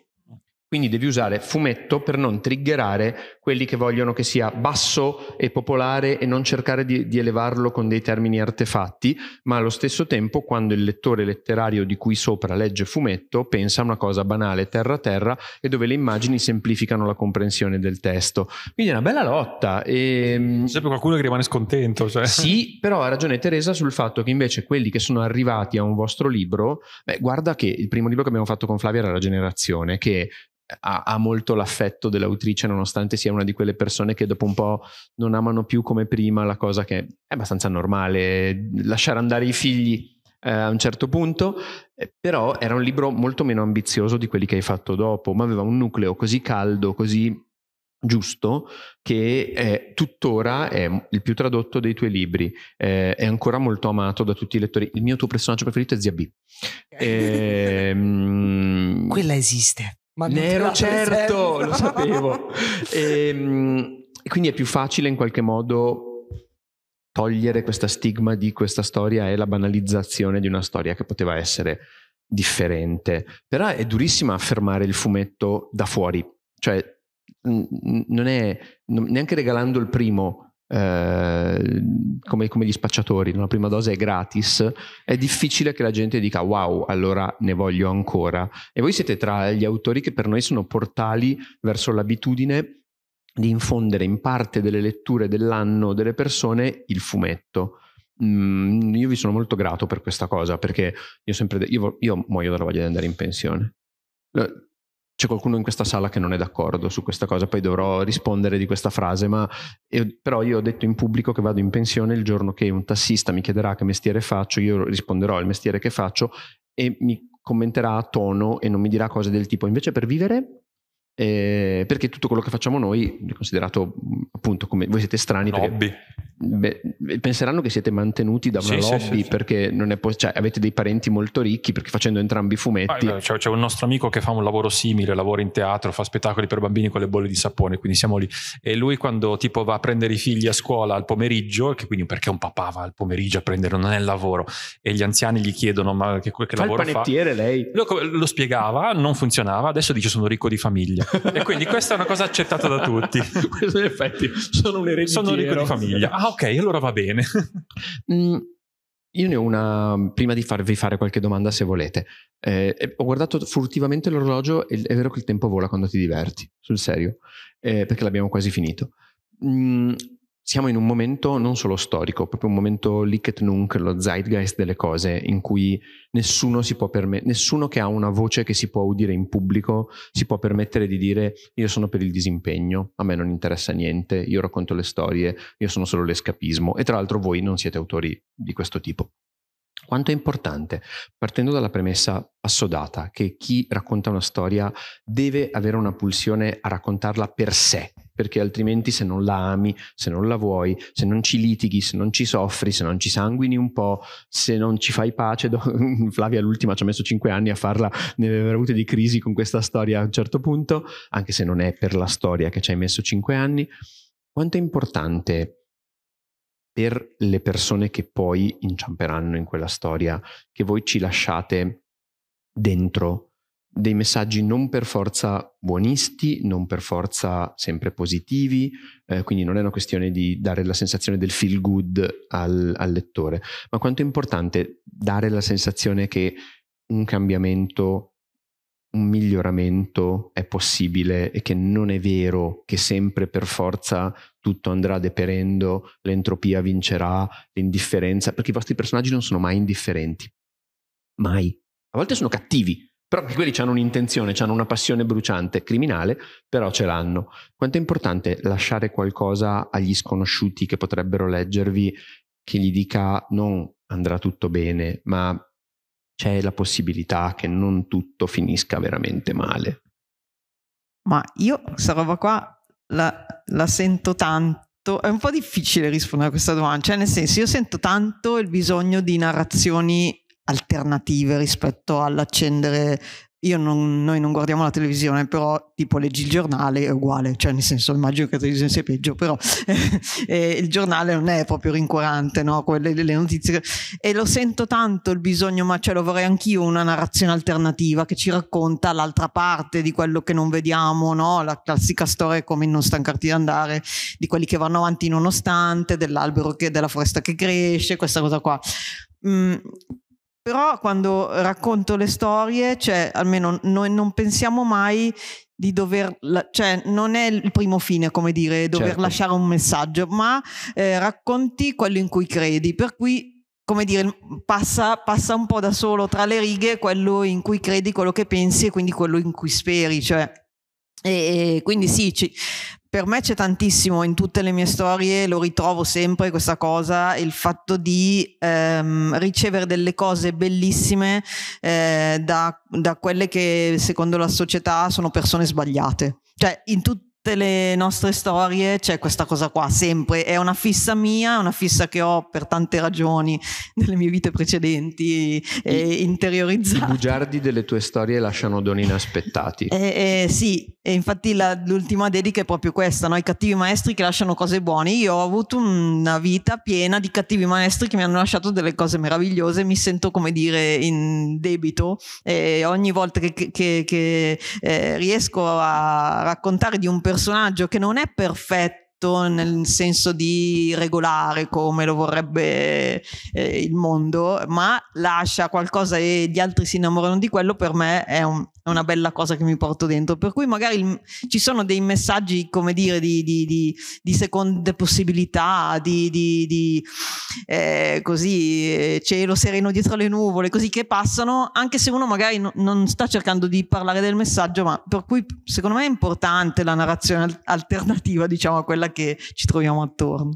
Quindi devi usare fumetto per non triggerare quelli che vogliono che sia basso e popolare e non cercare di, di, elevarlo con dei termini artefatti, ma allo stesso tempo quando il lettore letterario di cui sopra legge fumetto pensa a una cosa banale terra-terra e dove le immagini semplificano la comprensione del testo. Quindi è una bella lotta. E... Ehm, C'è sempre qualcuno che rimane scontento. Cioè. Sì, però ha ragione Teresa sul fatto che invece quelli che sono arrivati a un vostro libro, beh, guarda che il primo libro che abbiamo fatto con Flavia era La generazione, che ha, ha, molto l'affetto dell'autrice, nonostante sia una di quelle persone che dopo un po' non amano più come prima la cosa che è abbastanza normale, lasciare andare i figli eh, a un certo punto, eh, però era un libro molto meno ambizioso di quelli che hai fatto dopo, ma aveva un nucleo così caldo, così giusto che è, tuttora è il più tradotto dei tuoi libri eh, è ancora molto amato da tutti i lettori il mio tuo personaggio preferito è Zia B eh, quella esiste ma ne certo, lo sapevo. e, ehm, quindi è più facile in qualche modo togliere questa stigma di questa storia e la banalizzazione di una storia che poteva essere differente. Però è durissima affermare il fumetto da fuori, cioè non è neanche regalando il primo eh, come, come, gli spacciatori, la prima dose è gratis, è difficile che la gente dica wow, allora ne voglio ancora. E voi siete tra gli autori che per noi sono portali verso l'abitudine di infondere in parte delle letture dell'anno delle persone il fumetto. Mm, io vi sono molto grato per questa cosa perché io sempre io, io muoio dalla voglia di andare in pensione c'è qualcuno in questa sala che non è d'accordo su questa cosa, poi dovrò rispondere di questa frase, ma io, eh, però io ho detto in pubblico che vado in pensione il giorno che un tassista mi chiederà che mestiere faccio, io risponderò il mestiere che faccio e mi commenterà a tono e non mi dirà cose del tipo invece per vivere eh, perché tutto quello che facciamo noi è considerato mm, appunto come voi siete strani lobby. Perché, beh, eh, penseranno che siete mantenuti da una sì, lobby sì, sì, perché poss- cioè, avete dei parenti molto ricchi perché facendo entrambi i fumetti ah, c'è, c'è, un nostro amico che fa un lavoro simile lavora in teatro fa spettacoli per bambini con le bolle di sapone quindi siamo lì e lui quando tipo va a prendere i figli a scuola al pomeriggio che quindi perché un papà va al pomeriggio a prendere non è il lavoro e gli anziani gli chiedono ma che, che fa lavoro fa il panettiere fa? lei lo, lo spiegava non funzionava adesso dice sono ricco di famiglia e quindi questa è una cosa accettata da tutti. Questo in effetti sono un ereditiero. Sono di famiglia. Ah ok, allora va bene. Mm, io ne ho una, prima di farvi fare qualche domanda se volete. Eh, ho guardato furtivamente l'orologio e è vero che il tempo vola quando ti diverti, sul serio, eh, perché l'abbiamo quasi finito. Mm, siamo in un momento non solo storico, proprio un momento licket nunc, lo zeitgeist delle cose, in cui nessuno si può permettere, nessuno che ha una voce che si può udire in pubblico si può permettere di dire io sono per il disimpegno, a me non interessa niente, io racconto le storie, io sono solo l'escapismo e tra l'altro voi non siete autori di questo tipo. Quanto è importante, partendo dalla premessa assodata, che chi racconta una storia deve avere una pulsione a raccontarla per sé, perché altrimenti se non la ami, se non la vuoi, se non ci litighi, se non ci soffri, se non ci sanguini un po', se non ci fai pace, do... Flavia l'ultima ci ha messo cinque anni a farla, ne aveva avute di crisi con questa storia a un certo punto, anche se non è per la storia che ci hai messo cinque anni, quanto è importante per le persone che poi inciamperanno in quella storia, che voi ci lasciate dentro dei messaggi non per forza buonisti, non per forza sempre positivi, eh, quindi non è una questione di dare la sensazione del feel good al, al, lettore, ma quanto è importante dare la sensazione che un cambiamento, un miglioramento è possibile e che non è vero che sempre per forza tutto andrà deperendo, l'entropia vincerà, l'indifferenza, perché i vostri personaggi non sono mai indifferenti, mai. A volte sono cattivi, però anche quelli hanno un'intenzione, hanno una passione bruciante, criminale, però ce l'hanno. Quanto è importante lasciare qualcosa agli sconosciuti che potrebbero leggervi, che gli dica non andrà tutto bene, ma c'è la possibilità che non tutto finisca veramente male. Ma io questa roba qua la, la sento tanto, è un po' difficile rispondere a questa domanda, cioè nel senso io sento tanto il bisogno di narrazioni alternative rispetto all'accendere non, noi non guardiamo la televisione, però tipo leggi il giornale è uguale, cioè nel senso immagino che la televisione sia peggio, però eh, il giornale non è proprio rincuorante, no? Quelle le notizie e lo sento tanto il bisogno, ma ce cioè lo vorrei anch'io una narrazione alternativa che ci racconta l'altra parte di quello che non vediamo, no? La classica storia è come non stancarti di andare, di quelli che vanno avanti nonostante, dell'albero che della foresta che cresce, questa cosa qua. Mm, però quando racconto le storie, cioè almeno noi non pensiamo mai di dover, cioè non è il primo fine, come dire, dover certo. lasciare un messaggio, ma eh, racconti quello in cui credi. Per cui come dire, passa, passa, un po' da solo tra le righe quello in cui credi, quello che pensi e quindi quello in cui speri. Cioè, e, e quindi sì, ci, per me c'è tantissimo in tutte le mie storie, lo ritrovo sempre questa cosa, il fatto di ehm, ricevere delle cose bellissime eh, da, da, quelle che secondo la società sono persone sbagliate. Cioè, in tutti tutte le nostre storie c'è questa cosa qua, sempre. È una fissa mia, una fissa che ho per tante ragioni nelle mie vite precedenti e interiorizzate. I bugiardi delle tue storie lasciano doni inaspettati. Eh, e, eh, sì, e infatti la, l'ultima dedica è proprio questa, no? i cattivi maestri che lasciano cose buone. Io ho avuto una vita piena di cattivi maestri che mi hanno lasciato delle cose meravigliose, mi sento come dire in debito e ogni volta che, che, che eh, riesco a raccontare di un personaggio personaggio che non è perfetto perfetto nel senso di regolare come lo vorrebbe eh, il mondo, ma lascia qualcosa e gli altri si innamorano di quello, per me è, un, è una bella cosa che mi porto dentro. Per cui magari il, ci sono dei messaggi, come dire, di, di, di, di seconde possibilità, di, eh, così eh, cielo sereno dietro le nuvole, così che passano, anche se uno magari no, non sta cercando di parlare del messaggio, ma per cui secondo me è importante la narrazione alternativa, diciamo, a quella que ci troviamo attorno.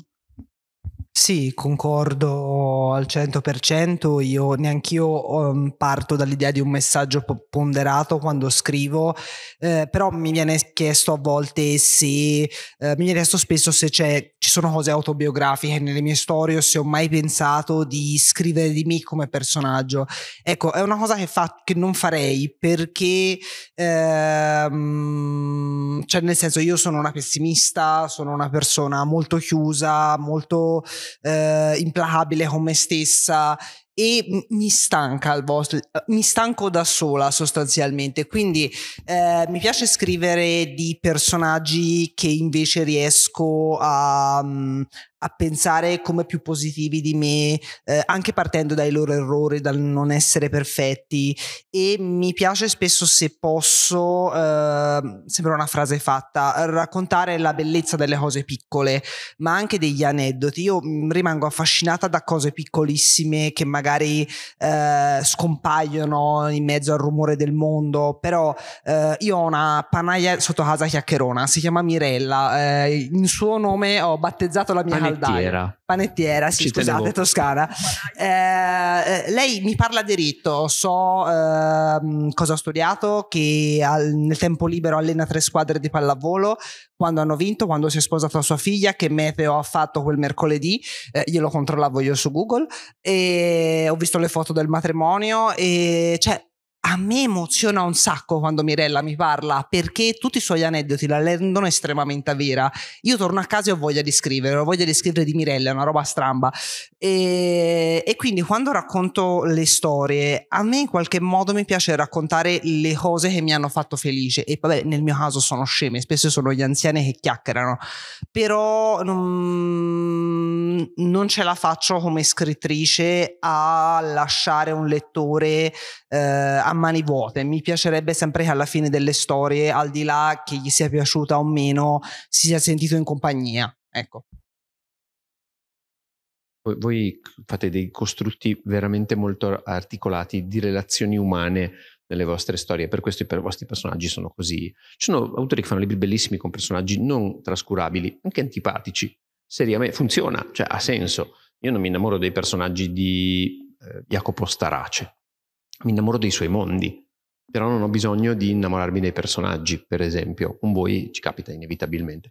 Sì, concordo al 100%, io neanch'io um, parto dall'idea di un messaggio ponderato quando scrivo, eh, però mi viene chiesto a volte se, eh, mi viene chiesto spesso se ci sono cose autobiografiche nelle mie storie o se ho mai pensato di scrivere di me come personaggio. Ecco, è una cosa che, fa, che non farei perché, ehm, cioè nel senso, io sono una pessimista, sono una persona molto chiusa, molto eh, implacabile con me stessa e mi stanca al vostro, mi stanco da sola sostanzialmente, quindi eh, mi piace scrivere di personaggi che invece riesco a, mm, a pensare come più positivi di me, eh, anche partendo dai loro errori, dal non essere perfetti e mi piace spesso se posso, eh, sembra una frase fatta, raccontare la bellezza delle cose piccole, ma anche degli aneddoti. Io mm, rimango affascinata da cose piccolissime che magari magari eh, scompaiono in mezzo al rumore del mondo, però eh, io ho una panaia sotto casa chiacchierona, si chiama Mirella, eh, in suo nome ho battezzato la mia Panettiera. caldaia. Panettiera, sì, Ci scusate, tenevo. toscana. Eh, eh, lei mi parla diritto, so ehm, cosa ho studiato, che al, nel tempo libero allena tre squadre di pallavolo, quando hanno vinto, quando si è sposata sua figlia, che meteo ha fatto quel mercoledì, eh, io controllavo io su Google, e ho visto le foto del matrimonio e cioè a me emoziona un sacco quando Mirella mi parla perché tutti i suoi aneddoti la rendono estremamente vera. Io torno a casa e ho voglia di scrivere, ho voglia di scrivere di Mirella, è una roba stramba. E, e, quindi quando racconto le storie, a me in qualche modo mi piace raccontare le cose che mi hanno fatto felice. E vabbè, nel mio caso sono sceme, spesso sono gli anziani che chiacchierano, però non, non ce la faccio come scrittrice a lasciare un lettore. Eh, a mani vuote, mi piacerebbe sempre che alla fine delle storie, al di là che gli sia piaciuta o meno, si sia sentito in compagnia. Ecco. Voi fate dei costrutti veramente molto articolati di relazioni umane nelle vostre storie, per questo i vostri personaggi sono così. Ci sono autori che fanno libri bellissimi con personaggi non trascurabili, anche antipatici. Seriamente funziona, cioè ha senso. Io non mi innamoro dei personaggi di eh, Jacopo Starace, mi innamoro dei suoi mondi, però non ho bisogno di innamorarmi dei personaggi, per esempio, con voi ci capita inevitabilmente.